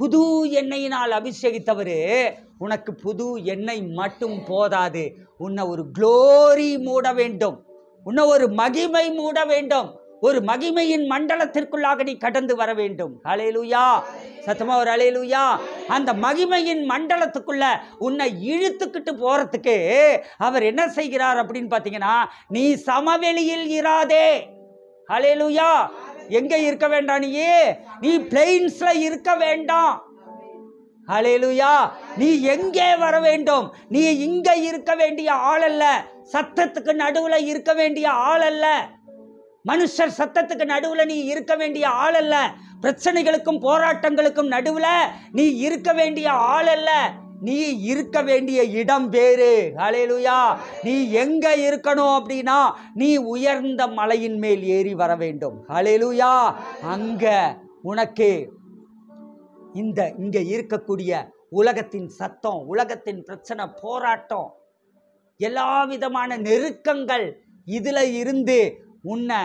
புது எண்ணெயினால் அபிஷேகித்தவர் உனக்கு புது எண்ணெய் மட்டும் போதாது உன்னை ஒரு குளோரி மூட வேண்டும் உன்னை ஒரு மகிமை மூட வேண்டும் ஒரு மகிமையின் மண்டலத்திற்குள்ளாக நீ கடந்து வர வேண்டும் அலையலுயா சத்தமா ஒரு அலையலுயா அந்த மகிமையின் மண்டலத்துக்குள்ள உன்னை இழுத்துக்கிட்டு போறதுக்கு அவர் என்ன செய்கிறார் அப்படின்னு பார்த்தீங்கன்னா நீ சமவெளியில் இராதே அலையலுயா எங்கே இருக்க வேண்டாம் நீயே நீ பிளெயின்ஸில் இருக்க வேண்டாம் அலையலுயா நீ எங்கே வர வேண்டும் நீ இங்கே இருக்க வேண்டிய ஆள் அல்ல சத்தத்துக்கு நடுவில் இருக்க வேண்டிய ஆள் அல்ல மனுஷர் சத்தத்துக்கு நடுவில் நீ இருக்க வேண்டிய ஆள் அல்ல பிரச்சனைகளுக்கும் போராட்டங்களுக்கும் நடுவில் நீ இருக்க வேண்டிய ஆள் அல்ல நீ இருக்க வேண்டிய இடம் வேறு ஹலேலுயா நீ எங்க இருக்கணும் அப்படின்னா நீ உயர்ந்த மலையின் மேல் ஏறி வர வேண்டும் அலையலுயா அங்க உனக்கு இந்த இங்க இருக்கக்கூடிய உலகத்தின் சத்தம் உலகத்தின் பிரச்சனை போராட்டம் எல்லா விதமான நெருக்கங்கள் இதில் இருந்து உன்னை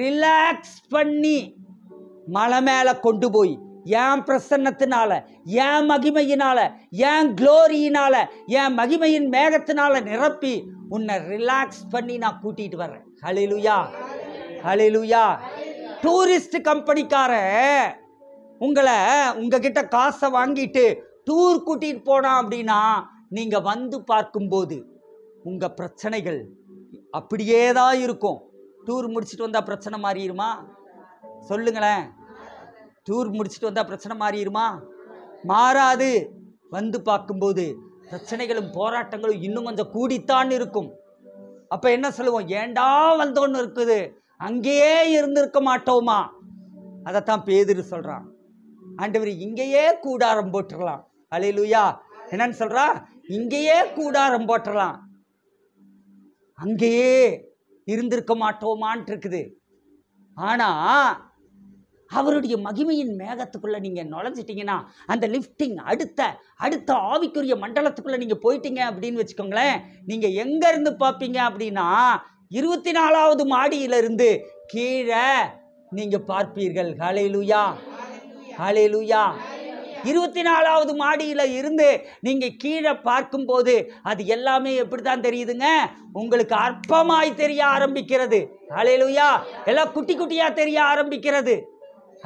ரிலாக்ஸ் பண்ணி மலை மேலே கொண்டு போய் என் பிரசன்னத்தினால என் மகிமையினால என் க்ளோரியினால என் மகிமையின் மேகத்தினால நிரப்பி உன்னை ரிலாக்ஸ் பண்ணி நான் கூட்டிகிட்டு வரேன் ஹலிலுயா ஹலிலுயா டூரிஸ்ட் கம்பெனிக்கார உங்களை உங்ககிட்ட காசை வாங்கிட்டு டூர் கூட்டிகிட்டு போனான் அப்படின்னா நீங்கள் வந்து பார்க்கும்போது உங்கள் பிரச்சனைகள் அப்படியே தான் இருக்கும் டூர் முடிச்சுட்டு வந்தால் பிரச்சனை மாறிடுமா சொல்லுங்களேன் டூர் முடிச்சுட்டு வந்தால் பிரச்சனை மாறிடுமா மாறாது வந்து பார்க்கும்போது பிரச்சனைகளும் போராட்டங்களும் இன்னும் கொஞ்சம் கூடித்தான் இருக்கும் அப்போ என்ன சொல்லுவோம் ஏண்டா வந்தோன்னு இருக்குது அங்கேயே இருந்திருக்க மாட்டோமா அதைத்தான் பேதிரு சொல்கிறான் ஆண்டவர் இங்கேயே கூடாரம் போட்டுடலாம் லூயா என்னன்னு சொல்கிறா இங்கேயே கூடாரம் போட்டுடலாம் அங்கேயே இருந்திருக்க மாட்டோமான்ட்டு இருக்குது ஆனால் அவருடைய மகிமையின் மேகத்துக்குள்ளே நீங்கள் நுழைஞ்சிட்டிங்கன்னா அந்த லிஃப்டிங் அடுத்த அடுத்த ஆவிக்குரிய மண்டலத்துக்குள்ளே நீங்கள் போயிட்டீங்க அப்படின்னு வச்சுக்கோங்களேன் நீங்கள் எங்கேருந்து பார்ப்பீங்க அப்படின்னா இருபத்தி நாலாவது மாடியிலிருந்து கீழே நீங்கள் பார்ப்பீர்கள் ஹலே லூயா லூயா இருபத்தி நாலாவது மாடியில் இருந்து நீங்கள் கீழே பார்க்கும்போது அது எல்லாமே எப்படி தான் தெரியுதுங்க உங்களுக்கு அற்பமாய் தெரிய ஆரம்பிக்கிறது அலையலுயா எல்லாம் குட்டி குட்டியாக தெரிய ஆரம்பிக்கிறது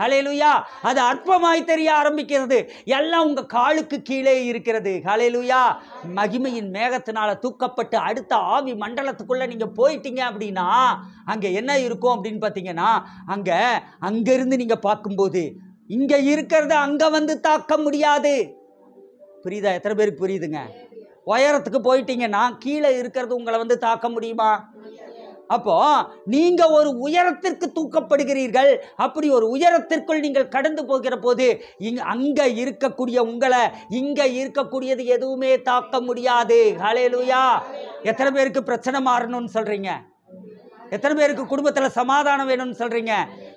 ஹலேலுயா அது அற்பமாய் தெரிய ஆரம்பிக்கிறது எல்லாம் உங்கள் காலுக்கு கீழே இருக்கிறது ஹலேலுயா மகிமையின் மேகத்தினால் தூக்கப்பட்டு அடுத்த ஆவி மண்டலத்துக்குள்ளே நீங்கள் போயிட்டீங்க அப்படின்னா அங்கே என்ன இருக்கும் அப்படின்னு பார்த்தீங்கன்னா அங்கே அங்கேருந்து நீங்கள் பார்க்கும்போது இங்கே இருக்கிறத அங்கே வந்து தாக்க முடியாது புரியுதா எத்தனை பேருக்கு புரியுதுங்க உயரத்துக்கு போயிட்டீங்கன்னா கீழே இருக்கிறது உங்களை வந்து தாக்க முடியுமா அப்போ நீங்க ஒரு உயரத்திற்கு தூக்கப்படுகிறீர்கள் அப்படி ஒரு உயரத்திற்குள் நீங்கள் கடந்து போகிற போது அங்க இருக்கக்கூடிய உங்களை இங்க இருக்கக்கூடியது எதுவுமே தாக்க முடியாது ஹலேலுயா எத்தனை பேருக்கு பிரச்சனை மாறணும்னு சொல்றீங்க எத்தனை பேருக்கு குடும்பத்தில் சமாதானம் வேணும்னு சொல்கிறீங்க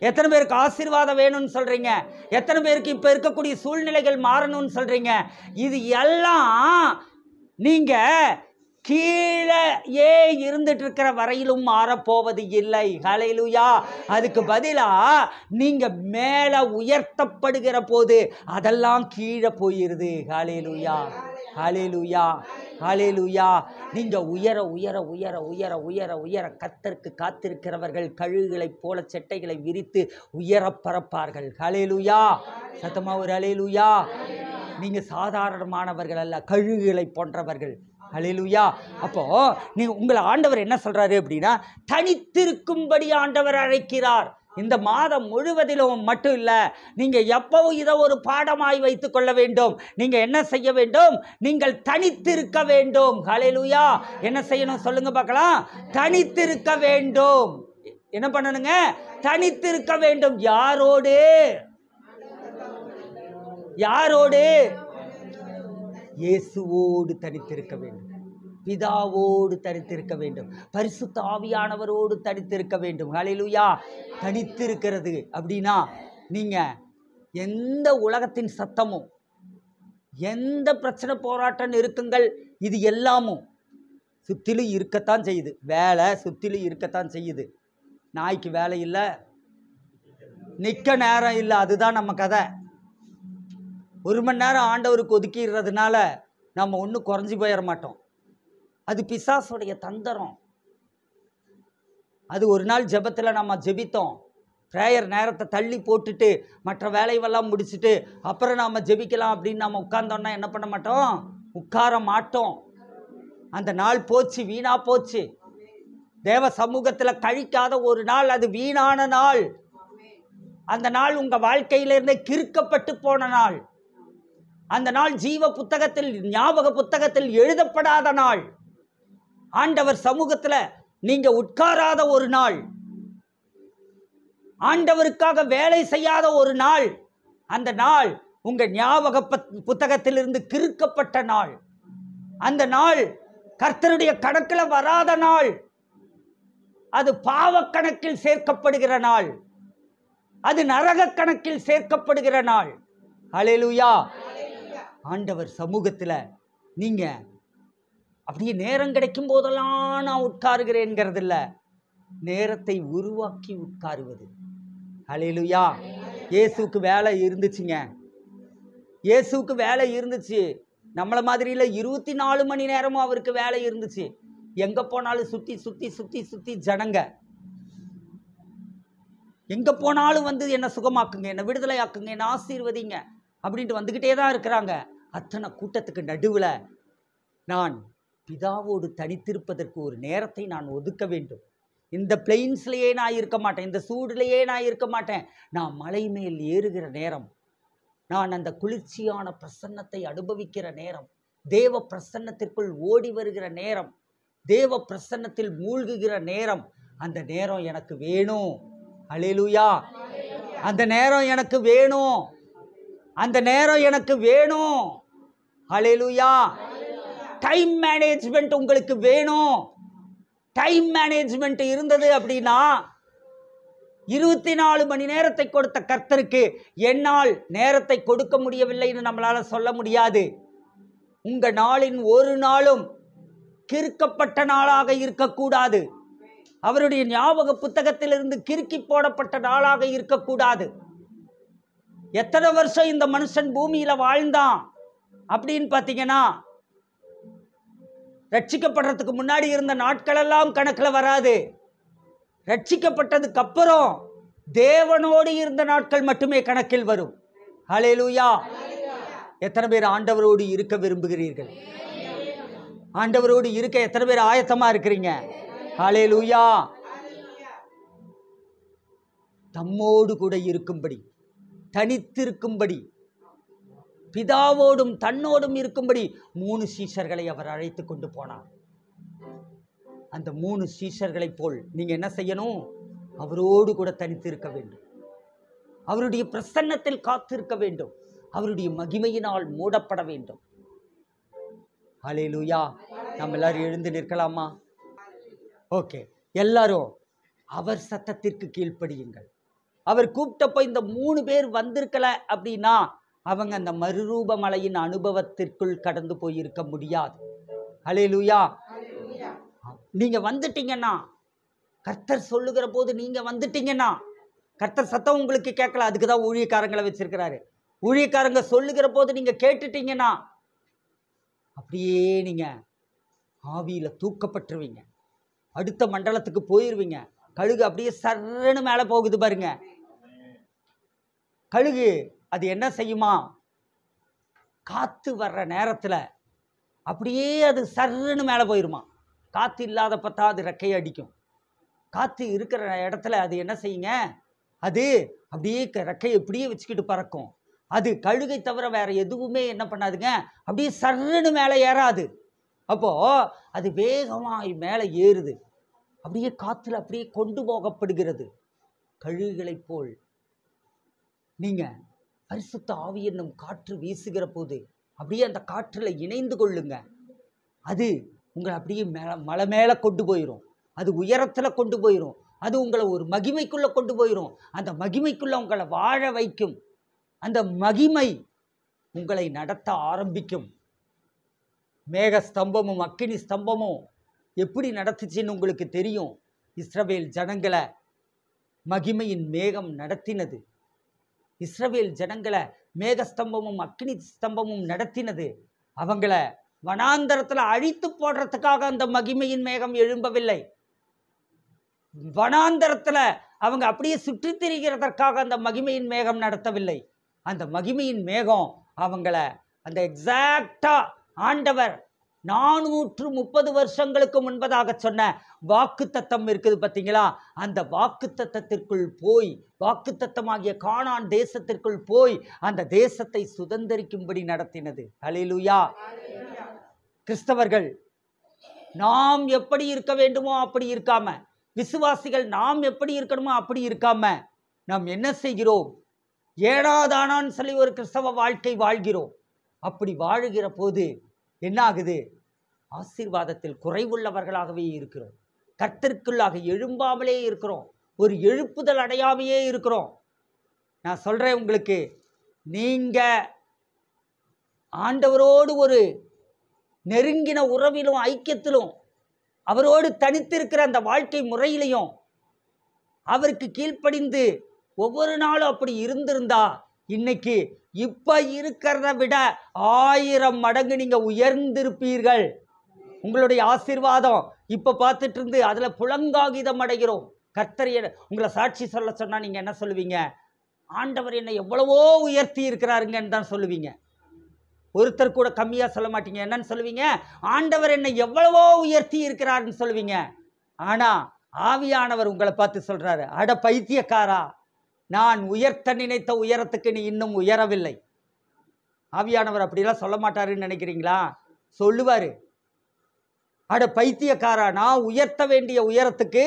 எத்தனை பேருக்கு ஆசீர்வாதம் வேணும்னு சொல்கிறீங்க எத்தனை பேருக்கு இப்போ இருக்கக்கூடிய சூழ்நிலைகள் மாறணும்னு சொல்கிறீங்க இது எல்லாம் நீங்கள் கீழே இருந்துட்டு இருக்கிற வரையிலும் மாறப்போவது இல்லை ஹலையிலுயா அதுக்கு பதிலாக நீங்கள் மேலே உயர்த்தப்படுகிற போது அதெல்லாம் கீழே போயிடுது ஹலையிலுயா ஹலையிலுயா ஹலேலுயா நீங்க உயர உயர உயர உயர உயர உயர கத்தருக்கு காத்திருக்கிறவர்கள் கழுகுகளைப் போல செட்டைகளை விரித்து உயர பரப்பார்கள் ஹலிலுயா சத்தமா ஒரு அலேலுயா நீங்க சாதாரணமானவர்கள் அல்ல கழுகுகளை போன்றவர்கள் அழிலுயா அப்போது நீங்கள் உங்களை ஆண்டவர் என்ன சொல்கிறாரு அப்படின்னா தனித்திருக்கும்படி ஆண்டவர் அழைக்கிறார் இந்த மாதம் முழுவதிலும் மட்டும் இல்லை நீங்கள் எப்பவும் இதை ஒரு பாடமாய் வைத்து கொள்ள வேண்டும் நீங்கள் என்ன செய்ய வேண்டும் நீங்கள் தனித்திருக்க வேண்டும் ஹலெலுயா என்ன செய்யணும் சொல்லுங்க பார்க்கலாம் தனித்திருக்க வேண்டும் என்ன பண்ணணுங்க தனித்திருக்க வேண்டும் யாரோடு யாரோடு இயேசுவோடு தனித்திருக்க வேண்டும் பிதாவோடு தனித்திருக்க வேண்டும் பரிசு தாவியானவரோடு தனித்திருக்க வேண்டும் ஹலிலுயா தனித்திருக்கிறது அப்படின்னா நீங்கள் எந்த உலகத்தின் சத்தமும் எந்த பிரச்சனை போராட்டம் நெருக்கங்கள் இது எல்லாமும் சுற்றிலும் இருக்கத்தான் செய்யுது வேலை சுற்றிலும் இருக்கத்தான் செய்யுது நாய்க்கு வேலை இல்லை நிற்க நேரம் இல்லை அதுதான் நம்ம கதை ஒரு மணி நேரம் ஆண்டவருக்கு ஒதுக்கிடுறதுனால நம்ம ஒன்றும் குறைஞ்சி போயிட மாட்டோம் அது பிசாசுடைய தந்திரம் அது ஒரு நாள் ஜபத்தில் நம்ம ஜெபித்தோம் ப்ரேயர் நேரத்தை தள்ளி போட்டுட்டு மற்ற வேலைவெல்லாம் முடிச்சுட்டு அப்புறம் நாம் ஜெபிக்கலாம் அப்படின்னு நம்ம உட்கார்ந்தோன்னா என்ன பண்ண மாட்டோம் உட்கார மாட்டோம் அந்த நாள் போச்சு வீணாக போச்சு தேவ சமூகத்தில் கழிக்காத ஒரு நாள் அது வீணான நாள் அந்த நாள் உங்கள் வாழ்க்கையிலிருந்தே கிறுக்கப்பட்டு போன நாள் அந்த நாள் ஜீவ புத்தகத்தில் ஞாபக புத்தகத்தில் எழுதப்படாத நாள் ஆண்டவர் சமூகத்தில் நீங்கள் உட்காராத ஒரு நாள் ஆண்டவருக்காக வேலை செய்யாத ஒரு நாள் அந்த நாள் உங்கள் ஞாபக புத்தகத்திலிருந்து கிறுக்கப்பட்ட நாள் அந்த நாள் கர்த்தருடைய கணக்கில் வராத நாள் அது பாவக்கணக்கில் சேர்க்கப்படுகிற நாள் அது நரக கணக்கில் சேர்க்கப்படுகிற நாள் அலையலுயா ஆண்டவர் சமூகத்தில் நீங்கள் அப்படியே நேரம் கிடைக்கும் போதெல்லாம் நான் உட்காருகிறேங்கிறது இல்லை நேரத்தை உருவாக்கி உட்காருவது அலையிலுயா இயேசுக்கு வேலை இருந்துச்சுங்க இயேசுக்கு வேலை இருந்துச்சு நம்மளை மாதிரியில் இருபத்தி நாலு மணி நேரமும் அவருக்கு வேலை இருந்துச்சு எங்கே போனாலும் சுற்றி சுற்றி சுற்றி சுற்றி ஜனங்க எங்கே போனாலும் வந்து என்னை சுகமாக்குங்க என்னை விடுதலை ஆக்குங்க என்ன ஆசீர்வதிங்க அப்படின்ட்டு வந்துக்கிட்டே தான் இருக்கிறாங்க அத்தனை கூட்டத்துக்கு நடுவில் நான் பிதாவோடு தனித்திருப்பதற்கு ஒரு நேரத்தை நான் ஒதுக்க வேண்டும் இந்த பிளெயின்ஸ்லேயே நான் இருக்க மாட்டேன் இந்த சூடுலேயே நான் இருக்க மாட்டேன் நான் மலை மேல் ஏறுகிற நேரம் நான் அந்த குளிர்ச்சியான பிரசன்னத்தை அனுபவிக்கிற நேரம் தேவ பிரசன்னத்திற்குள் ஓடி வருகிற நேரம் தேவ பிரசன்னத்தில் மூழ்குகிற நேரம் அந்த நேரம் எனக்கு வேணும் அழிலுயா அந்த நேரம் எனக்கு வேணும் அந்த நேரம் எனக்கு வேணும் அழிலுயா டைம் மேனேஜ்மெண்ட் உங்களுக்கு வேணும் டைம் மேனேஜ்மெண்ட் இருந்தது அப்படின்னா இருபத்தி நாலு மணி நேரத்தை கொடுத்த கர்த்தருக்கு என்னால் நேரத்தை கொடுக்க முடியவில்லைன்னு நம்மளால் சொல்ல முடியாது உங்கள் நாளின் ஒரு நாளும் கிறுக்கப்பட்ட நாளாக இருக்கக்கூடாது அவருடைய ஞாபக புத்தகத்திலிருந்து கிறுக்கி போடப்பட்ட நாளாக இருக்கக்கூடாது எத்தனை வருஷம் இந்த மனுஷன் பூமியில் வாழ்ந்தான் அப்படின்னு பார்த்தீங்கன்னா ரட்சிக்கப்படுறதுக்கு முன்னாடி இருந்த நாட்களெல்லாம் கணக்கில் வராது ரட்சிக்கப்பட்டதுக்கு அப்புறம் தேவனோடு இருந்த நாட்கள் மட்டுமே கணக்கில் வரும் ஹலேலூயா எத்தனை பேர் ஆண்டவரோடு இருக்க விரும்புகிறீர்கள் ஆண்டவரோடு இருக்க எத்தனை பேர் ஆயத்தமாக இருக்கிறீங்க ஹலேலூயா தம்மோடு கூட இருக்கும்படி தனித்திருக்கும்படி பிதாவோடும் தன்னோடும் இருக்கும்படி மூணு சீஷர்களை அவர் அழைத்து கொண்டு போனார் அந்த மூணு சீஷர்களைப் போல் நீங்கள் என்ன செய்யணும் அவரோடு கூட தனித்து இருக்க வேண்டும் அவருடைய பிரசன்னத்தில் காத்திருக்க வேண்டும் அவருடைய மகிமையினால் மூடப்பட வேண்டும் அலே லூயா நம்ம எல்லாரும் எழுந்து நிற்கலாமா ஓகே எல்லாரும் அவர் சத்தத்திற்கு கீழ்ப்படியுங்கள் அவர் கூப்பிட்டப்போ இந்த மூணு பேர் வந்திருக்கல அப்படின்னா அவங்க அந்த மறுரூபமலையின் அனுபவத்திற்குள் கடந்து போயிருக்க முடியாது அலே லூயா நீங்கள் வந்துட்டீங்கன்னா கர்த்தர் சொல்லுகிற போது நீங்கள் வந்துட்டீங்கன்னா கர்த்தர் சத்தம் உங்களுக்கு கேட்கல அதுக்கு தான் ஊழியக்காரங்களை வச்சிருக்கிறாரு ஊழியக்காரங்க சொல்லுகிற போது நீங்கள் கேட்டுட்டீங்கன்னா அப்படியே நீங்கள் ஆவியில் தூக்கப்பட்டுருவீங்க அடுத்த மண்டலத்துக்கு போயிருவீங்க கழுகு அப்படியே சரணு மேலே போகுது பாருங்க கழுகு அது என்ன செய்யுமா காற்று வர்ற நேரத்தில் அப்படியே அது சர்ன்னு மேலே போயிருமா காற்று இல்லாத பார்த்தா அது ரெக்கையை அடிக்கும் காற்று இருக்கிற இடத்துல அது என்ன செய்யுங்க அது அப்படியே ரெக்கையை இப்படியே வச்சுக்கிட்டு பறக்கும் அது கழுகை தவிர வேறு எதுவுமே என்ன பண்ணாதுங்க அப்படியே சர்ன்னு மேலே ஏறாது அப்போது அது வேகமாக மேலே ஏறுது அப்படியே காற்றுல அப்படியே கொண்டு போகப்படுகிறது கழுகுகளைப் போல் நீங்கள் பரிசுத்த ஆவி என்னும் காற்று வீசுகிற போது அப்படியே அந்த காற்றில் இணைந்து கொள்ளுங்க அது உங்களை அப்படியே மேலே மலை மேலே கொண்டு போயிடும் அது உயரத்தில் கொண்டு போயிடும் அது உங்களை ஒரு மகிமைக்குள்ளே கொண்டு போயிடும் அந்த மகிமைக்குள்ளே உங்களை வாழ வைக்கும் அந்த மகிமை உங்களை நடத்த ஆரம்பிக்கும் மேக ஸ்தம்பமும் அக்கினி ஸ்தம்பமும் எப்படி நடத்துச்சின்னு உங்களுக்கு தெரியும் இஸ்ரவேல் ஜனங்களை மகிமையின் மேகம் நடத்தினது இஸ்ரவேல் ஜனங்களை மேகஸ்தம்பமும் அக்னி ஸ்தம்பமும் நடத்தினது அவங்கள வனாந்தரத்தில் அழித்து போடுறதுக்காக அந்த மகிமையின் மேகம் எழும்பவில்லை வனாந்தரத்தில் அவங்க அப்படியே சுற்றி திரிகிறதற்காக அந்த மகிமையின் மேகம் நடத்தவில்லை அந்த மகிமையின் மேகம் அவங்கள அந்த எக்ஸாக்டாக ஆண்டவர் நானூற்று முப்பது வருஷங்களுக்கு முன்பதாக சொன்ன வாக்கு தத்தம் இருக்குது பார்த்தீங்களா அந்த வாக்கு தத்தத்திற்குள் போய் வாக்கு தத்தமாகிய காணான் தேசத்திற்குள் போய் அந்த தேசத்தை சுதந்திரிக்கும்படி நடத்தினது அலிலுயா கிறிஸ்தவர்கள் நாம் எப்படி இருக்க வேண்டுமோ அப்படி இருக்காம விசுவாசிகள் நாம் எப்படி இருக்கணுமோ அப்படி இருக்காம நாம் என்ன செய்கிறோம் ஏடாதானான்னு சொல்லி ஒரு கிறிஸ்தவ வாழ்க்கை வாழ்கிறோம் அப்படி வாழுகிற போது என்ன ஆகுது ஆசீர்வாதத்தில் குறைவுள்ளவர்களாகவே இருக்கிறோம் கர்த்தருக்குள்ளாக எழும்பாமலே இருக்கிறோம் ஒரு எழுப்புதல் அடையாமையே இருக்கிறோம் நான் சொல்கிறேன் உங்களுக்கு நீங்கள் ஆண்டவரோடு ஒரு நெருங்கின உறவிலும் ஐக்கியத்திலும் அவரோடு தனித்திருக்கிற அந்த வாழ்க்கை முறையிலையும் அவருக்கு கீழ்ப்படிந்து ஒவ்வொரு நாளும் அப்படி இருந்திருந்தா இன்னைக்கு இப்போ இருக்கிறத விட ஆயிரம் மடங்கு நீங்கள் உயர்ந்திருப்பீர்கள் உங்களுடைய ஆசீர்வாதம் இப்போ பார்த்துட்டு இருந்து அதில் புலங்காகிதம் அடைகிறோம் கர்த்தர் உங்களை சாட்சி சொல்ல சொன்னால் நீங்கள் என்ன சொல்லுவீங்க ஆண்டவர் என்னை எவ்வளவோ உயர்த்தி இருக்கிறாருங்கன்னு தான் சொல்லுவீங்க ஒருத்தர் கூட கம்மியாக சொல்ல மாட்டீங்க என்னன்னு சொல்லுவீங்க ஆண்டவர் என்னை எவ்வளவோ உயர்த்தி இருக்கிறாருன்னு சொல்லுவீங்க ஆனால் ஆவியானவர் உங்களை பார்த்து சொல்கிறாரு அட பைத்தியக்காரா நான் உயர்த்த நினைத்த உயரத்துக்கு நீ இன்னும் உயரவில்லை ஆவியானவர் அப்படிலாம் சொல்ல மாட்டாருன்னு நினைக்கிறீங்களா சொல்லுவார் அட பைத்தியக்காரா நான் உயர்த்த வேண்டிய உயரத்துக்கு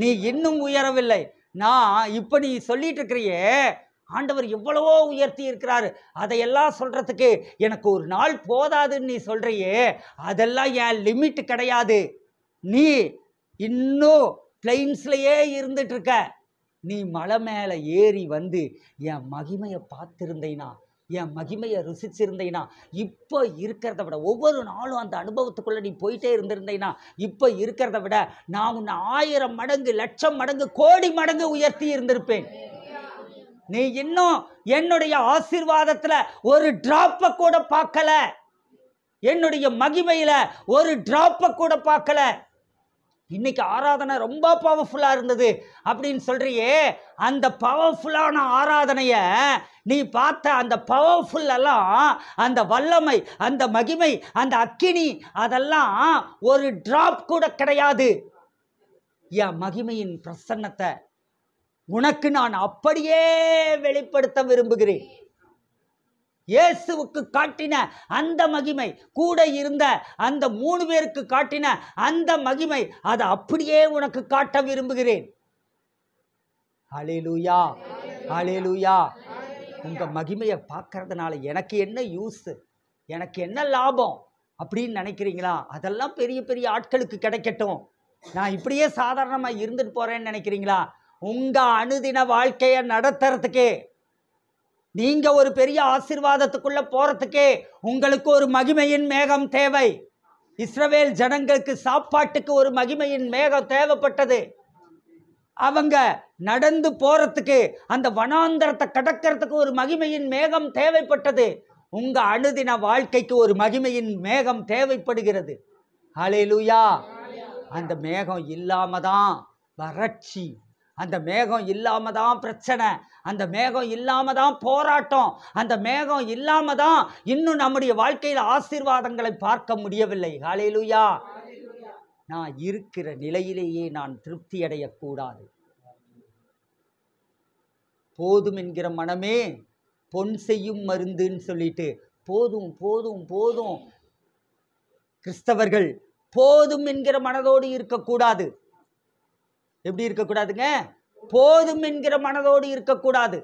நீ இன்னும் உயரவில்லை நான் இப்போ நீ சொல்லிட்டு இருக்கிறியே ஆண்டவர் எவ்வளவோ உயர்த்தி இருக்கிறாரு அதையெல்லாம் சொல்றதுக்கு எனக்கு ஒரு நாள் போதாதுன்னு நீ சொல்கிறியே அதெல்லாம் என் லிமிட் கிடையாது நீ இன்னும் பிளைன்ஸ்லையே இருந்துட்டு இருக்க நீ மலை மேலே ஏறி வந்து என் மகிமையை பார்த்துருந்தேனா என் மகிமையை ருசிச்சிருந்தீங்கன்னா இப்போ இருக்கிறத விட ஒவ்வொரு நாளும் அந்த அனுபவத்துக்குள்ளே நீ போயிட்டே இருந்திருந்தீங்கன்னா இப்போ இருக்கிறத விட நான் உன்னை ஆயிரம் மடங்கு லட்சம் மடங்கு கோடி மடங்கு உயர்த்தி இருந்திருப்பேன் நீ இன்னும் என்னுடைய ஆசீர்வாதத்தில் ஒரு டிராப்பை கூட பார்க்கல என்னுடைய மகிமையில் ஒரு டிராப்பை கூட பார்க்கல இன்னைக்கு ஆராதனை ரொம்ப பவர்ஃபுல்லாக இருந்தது அப்படின்னு சொல்கிறியே அந்த பவர்ஃபுல்லான ஆராதனையை நீ பார்த்த அந்த பவர்ஃபுல்லெல்லாம் அந்த வல்லமை அந்த மகிமை அந்த அக்கினி அதெல்லாம் ஒரு ட்ராப் கூட கிடையாது என் மகிமையின் பிரசன்னத்தை உனக்கு நான் அப்படியே வெளிப்படுத்த விரும்புகிறேன் இயேசுவுக்கு காட்டின அந்த மகிமை கூட இருந்த அந்த மூணு பேருக்கு காட்டின அந்த மகிமை அதை அப்படியே உனக்கு காட்ட விரும்புகிறேன் அலேலூயா அலேலூயா உங்கள் மகிமையை பார்க்கறதுனால எனக்கு என்ன யூஸு எனக்கு என்ன லாபம் அப்படின்னு நினைக்கிறீங்களா அதெல்லாம் பெரிய பெரிய ஆட்களுக்கு கிடைக்கட்டும் நான் இப்படியே சாதாரணமாக இருந்துட்டு போகிறேன்னு நினைக்கிறீங்களா உங்கள் அணுதின வாழ்க்கையை நடத்துறதுக்கே நீங்கள் ஒரு பெரிய ஆசிர்வாதத்துக்குள்ளே போகிறதுக்கே உங்களுக்கு ஒரு மகிமையின் மேகம் தேவை இஸ்ரவேல் ஜனங்களுக்கு சாப்பாட்டுக்கு ஒரு மகிமையின் மேகம் தேவைப்பட்டது அவங்க நடந்து போகிறதுக்கு அந்த வனாந்தரத்தை கடக்கிறதுக்கு ஒரு மகிமையின் மேகம் தேவைப்பட்டது உங்கள் அணுதின வாழ்க்கைக்கு ஒரு மகிமையின் மேகம் தேவைப்படுகிறது ஹலேலுயா அந்த மேகம் இல்லாமல் தான் வறட்சி அந்த மேகம் இல்லாமல் தான் பிரச்சனை அந்த மேகம் இல்லாமல் தான் போராட்டம் அந்த மேகம் இல்லாமல் தான் இன்னும் நம்முடைய வாழ்க்கையில் ஆசீர்வாதங்களை பார்க்க முடியவில்லை காலையிலுயா நான் இருக்கிற நிலையிலேயே நான் திருப்தி அடையக்கூடாது போதும் என்கிற மனமே பொன் செய்யும் மருந்துன்னு சொல்லிட்டு போதும் போதும் போதும் கிறிஸ்தவர்கள் போதும் என்கிற மனதோடு இருக்கக்கூடாது எப்படி இருக்கக்கூடாதுங்க போதும் என்கிற மனதோடு இருக்கக்கூடாது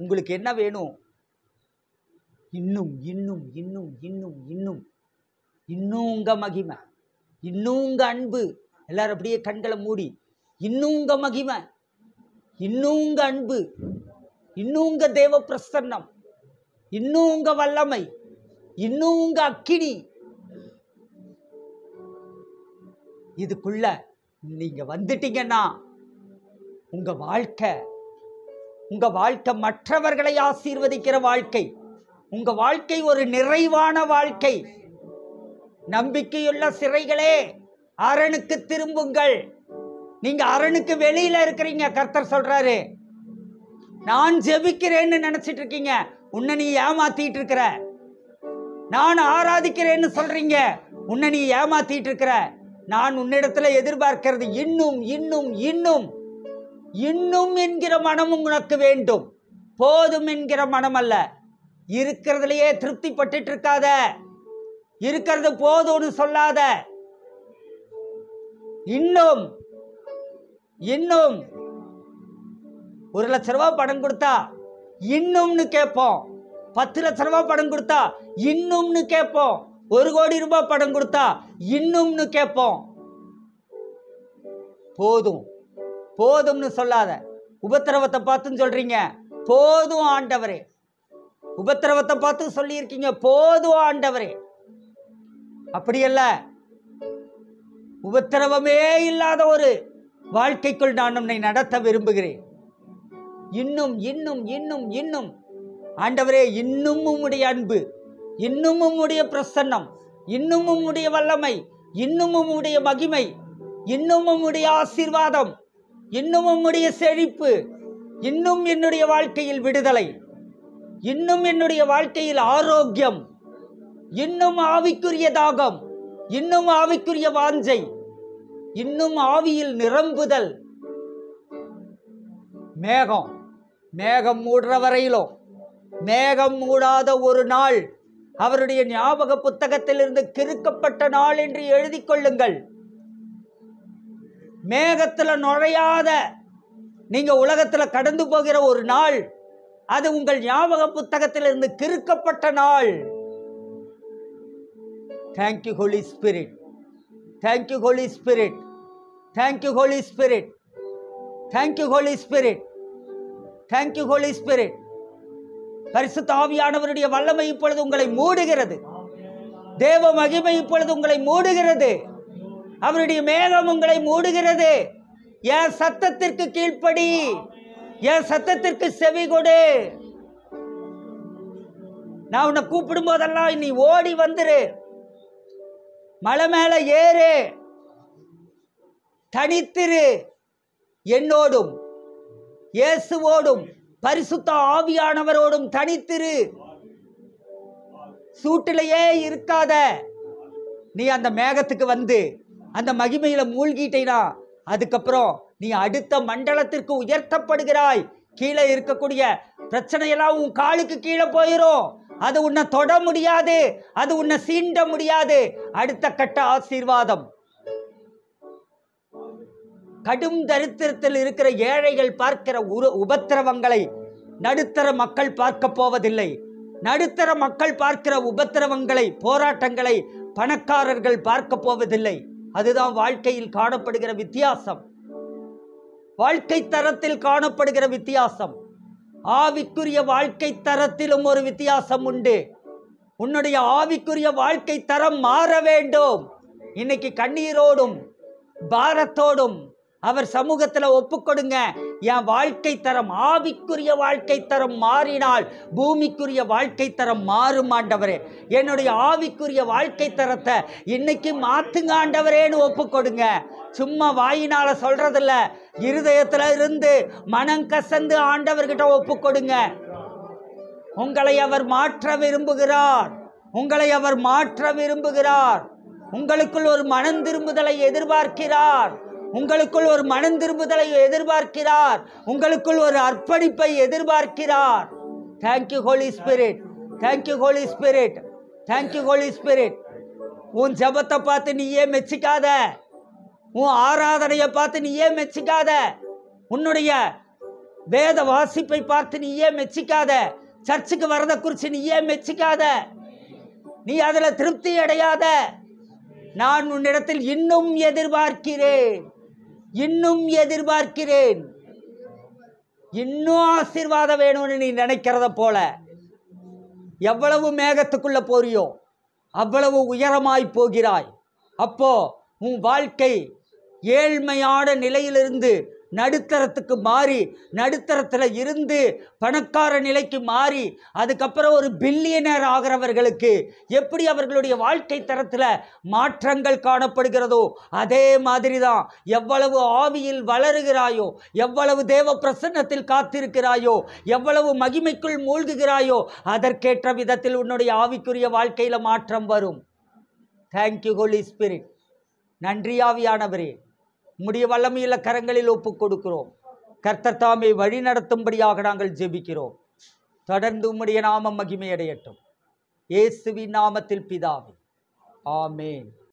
உங்களுக்கு என்ன வேணும் இன்னும் இன்னும் இன்னும் இன்னும் இன்னும் இன்னும் உங்கள் மகிமை இன்னும் உங்கள் அன்பு எல்லாரும் அப்படியே கண்களை மூடி இன்னும் உங்கள் மகிமை இன்னும் உங்கள் அன்பு இன்னும் உங்கள் தேவ பிரசன்னம் இன்னும் உங்கள் வல்லமை இன்னும் உங்கள் அக்கினி இதுக்குள்ள நீங்கள் வந்துட்டீங்கன்னா உங்கள் வாழ்க்கை உங்கள் வாழ்க்கை மற்றவர்களை ஆசீர்வதிக்கிற வாழ்க்கை உங்கள் வாழ்க்கை ஒரு நிறைவான வாழ்க்கை நம்பிக்கையுள்ள சிறைகளே அரணுக்கு திரும்புங்கள் நீங்கள் அரணுக்கு வெளியில் இருக்கிறீங்க கர்த்தர் சொல்கிறாரு நான் ஜெபிக்கிறேன்னு நினச்சிட்டு இருக்கீங்க உன்னை நீ ஏமாத்திட்டு இருக்கிற நான் ஆராதிக்கிறேன்னு சொல்கிறீங்க உன்னை நீ ஏமாத்திட்டு இருக்கிற நான் உன்னிடத்தில் எதிர்பார்க்கிறது இன்னும் இன்னும் இன்னும் இன்னும் என்கிற மனம் உனக்கு வேண்டும் போதும் என்கிற மனம் அல்ல இருக்கிறதுலையே திருப்தி பட்டு இருக்காத இருக்கிறது போதும்னு சொல்லாத இன்னும் இன்னும் ஒரு லட்ச ரூபா படம் கொடுத்தா இன்னும்னு கேட்போம் பத்து லட்ச ரூபா படம் கொடுத்தா இன்னும்னு கேட்போம் ஒரு கோடி ரூபாய் படம் கொடுத்தா இன்னும்னு கேட்போம் போதும் போதும்னு சொல்லாத உபத்திரவத்தை பார்த்துன்னு சொல்கிறீங்க போதும் ஆண்டவரே உபத்திரவத்தை பார்த்து சொல்லியிருக்கீங்க போதும் ஆண்டவரே அப்படியல்ல உபத்திரவமே இல்லாத ஒரு வாழ்க்கைக்குள் நான் உன்னை நடத்த விரும்புகிறேன் இன்னும் இன்னும் இன்னும் இன்னும் ஆண்டவரே இன்னும் உடைய அன்பு இன்னமும் உடைய பிரசன்னம் இன்னமும் உடைய வல்லமை இன்னமும் உடைய மகிமை இன்னமும் உடைய ஆசீர்வாதம் இன்னும் உம்முடைய செழிப்பு இன்னும் என்னுடைய வாழ்க்கையில் விடுதலை இன்னும் என்னுடைய வாழ்க்கையில் ஆரோக்கியம் இன்னும் ஆவிக்குரிய தாகம் இன்னும் ஆவிக்குரிய வாஞ்சை இன்னும் ஆவியில் நிரம்புதல் மேகம் மேகம் மூடுற வரையிலும் மேகம் மூடாத ஒரு நாள் அவருடைய ஞாபக புத்தகத்திலிருந்து கிறுக்கப்பட்ட நாள் என்று எழுதி கொள்ளுங்கள் மேகத்தில் நுழையாத நீங்கள் உலகத்தில் கடந்து போகிற ஒரு நாள் அது உங்கள் ஞாபக புத்தகத்திலிருந்து கிறுக்கப்பட்ட நாள் thank you holy spirit thank you holy spirit thank you holy spirit thank you holy spirit thank you holy spirit பரிசு தாவியானவருடைய வல்லமை இப்பொழுது உங்களை மூடுகிறது தேவ மகிமை இப்பொழுது உங்களை மூடுகிறது அவருடைய மேகம் உங்களை மூடுகிறது என் சத்தத்திற்கு கீழ்ப்படி என் சத்தத்திற்கு செவி கொடு நான் உன்னை கூப்பிடும் போதெல்லாம் நீ ஓடி வந்துரு மலை மேலே ஏறு தனித்திரு என்னோடும் இயேசுவோடும் பரிசுத்த ஆவியானவரோடும் தனித்திரு சூட்டிலேயே இருக்காத நீ அந்த மேகத்துக்கு வந்து அந்த மகிமையில் மூழ்கிட்டேனா அதுக்கப்புறம் நீ அடுத்த மண்டலத்திற்கு உயர்த்தப்படுகிறாய் கீழே இருக்கக்கூடிய பிரச்சனையெல்லாம் உன் காலுக்கு கீழே போயிடும் அது உன்னை தொட முடியாது அது உன்னை சீண்ட முடியாது அடுத்த கட்ட ஆசீர்வாதம் கடும் தரித்திரத்தில் இருக்கிற ஏழைகள் பார்க்கிற உரு உபத்திரவங்களை நடுத்தர மக்கள் பார்க்க போவதில்லை நடுத்தர மக்கள் பார்க்கிற உபத்திரவங்களை போராட்டங்களை பணக்காரர்கள் பார்க்க போவதில்லை அதுதான் வாழ்க்கையில் காணப்படுகிற வித்தியாசம் வாழ்க்கை தரத்தில் காணப்படுகிற வித்தியாசம் ஆவிக்குரிய வாழ்க்கை தரத்திலும் ஒரு வித்தியாசம் உண்டு உன்னுடைய ஆவிக்குரிய வாழ்க்கை தரம் மாற வேண்டும் இன்னைக்கு கண்ணீரோடும் பாரத்தோடும் அவர் சமூகத்தில் ஒப்புக்கொடுங்க என் வாழ்க்கை தரம் ஆவிக்குரிய வாழ்க்கை தரம் மாறினால் பூமிக்குரிய வாழ்க்கை தரம் மாறும் ஆண்டவரே என்னுடைய ஆவிக்குரிய வாழ்க்கை தரத்தை இன்னைக்கு மாத்துங்க ஆண்டவரேன்னு ஒப்புக்கொடுங்க சும்மா வாயினால் சொல்கிறதில்ல இருதயத்தில் இருந்து மனம் கசந்து ஆண்டவர்கிட்ட ஒப்புக்கொடுங்க உங்களை அவர் மாற்ற விரும்புகிறார் உங்களை அவர் மாற்ற விரும்புகிறார் உங்களுக்குள் ஒரு மனம் திரும்புதலை எதிர்பார்க்கிறார் உங்களுக்குள் ஒரு மனம் திரும்புதலை எதிர்பார்க்கிறார் உங்களுக்குள் ஒரு அர்ப்பணிப்பை எதிர்பார்க்கிறார் thank you holy spirit thank you holy spirit thank you holy spirit உன் ஜபத்தை பார்த்து நீ ஏன் மெச்சிக்காத உன் ஆராதனையை பார்த்து நீ ஏன் மெச்சிக்காத உன்னுடைய வேத வாசிப்பை பார்த்து நீ ஏன் மெச்சிக்காத சர்ச்சுக்கு வரதை குறித்து நீ ஏன் மெச்சிக்காத நீ அதில் திருப்தி அடையாத நான் உன்னிடத்தில் இன்னும் எதிர்பார்க்கிறேன் இன்னும் எதிர்பார்க்கிறேன் இன்னும் ஆசீர்வாதம் வேணும்னு நீ நினைக்கிறத போல எவ்வளவு மேகத்துக்குள்ள போறியோ அவ்வளவு உயரமாய் போகிறாய் அப்போ உன் வாழ்க்கை ஏழ்மையான நிலையிலிருந்து நடுத்தரத்துக்கு மாறி நடுத்தரத்தில் இருந்து பணக்கார நிலைக்கு மாறி அதுக்கப்புறம் ஒரு பில்லியனர் ஆகிறவர்களுக்கு எப்படி அவர்களுடைய வாழ்க்கை தரத்தில் மாற்றங்கள் காணப்படுகிறதோ அதே மாதிரி தான் எவ்வளவு ஆவியில் வளருகிறாயோ எவ்வளவு தேவ பிரசன்னத்தில் காத்திருக்கிறாயோ எவ்வளவு மகிமைக்குள் மூழ்குகிறாயோ அதற்கேற்ற விதத்தில் உன்னுடைய ஆவிக்குரிய வாழ்க்கையில் மாற்றம் வரும் தேங்க்யூ ஹோலி ஸ்பிரிட் நன்றியாவியானவரே உம்முடைய வல்லமையில கரங்களில் ஒப்பு கொடுக்கிறோம் கர்த்தர் தாமை வழி நடத்தும்படியாக நாங்கள் ஜெபிக்கிறோம் தொடர்ந்து உம்முடைய நாமம் மகிமையடையட்டும் இயேசுவின் நாமத்தில் பிதாவே ஆமேன்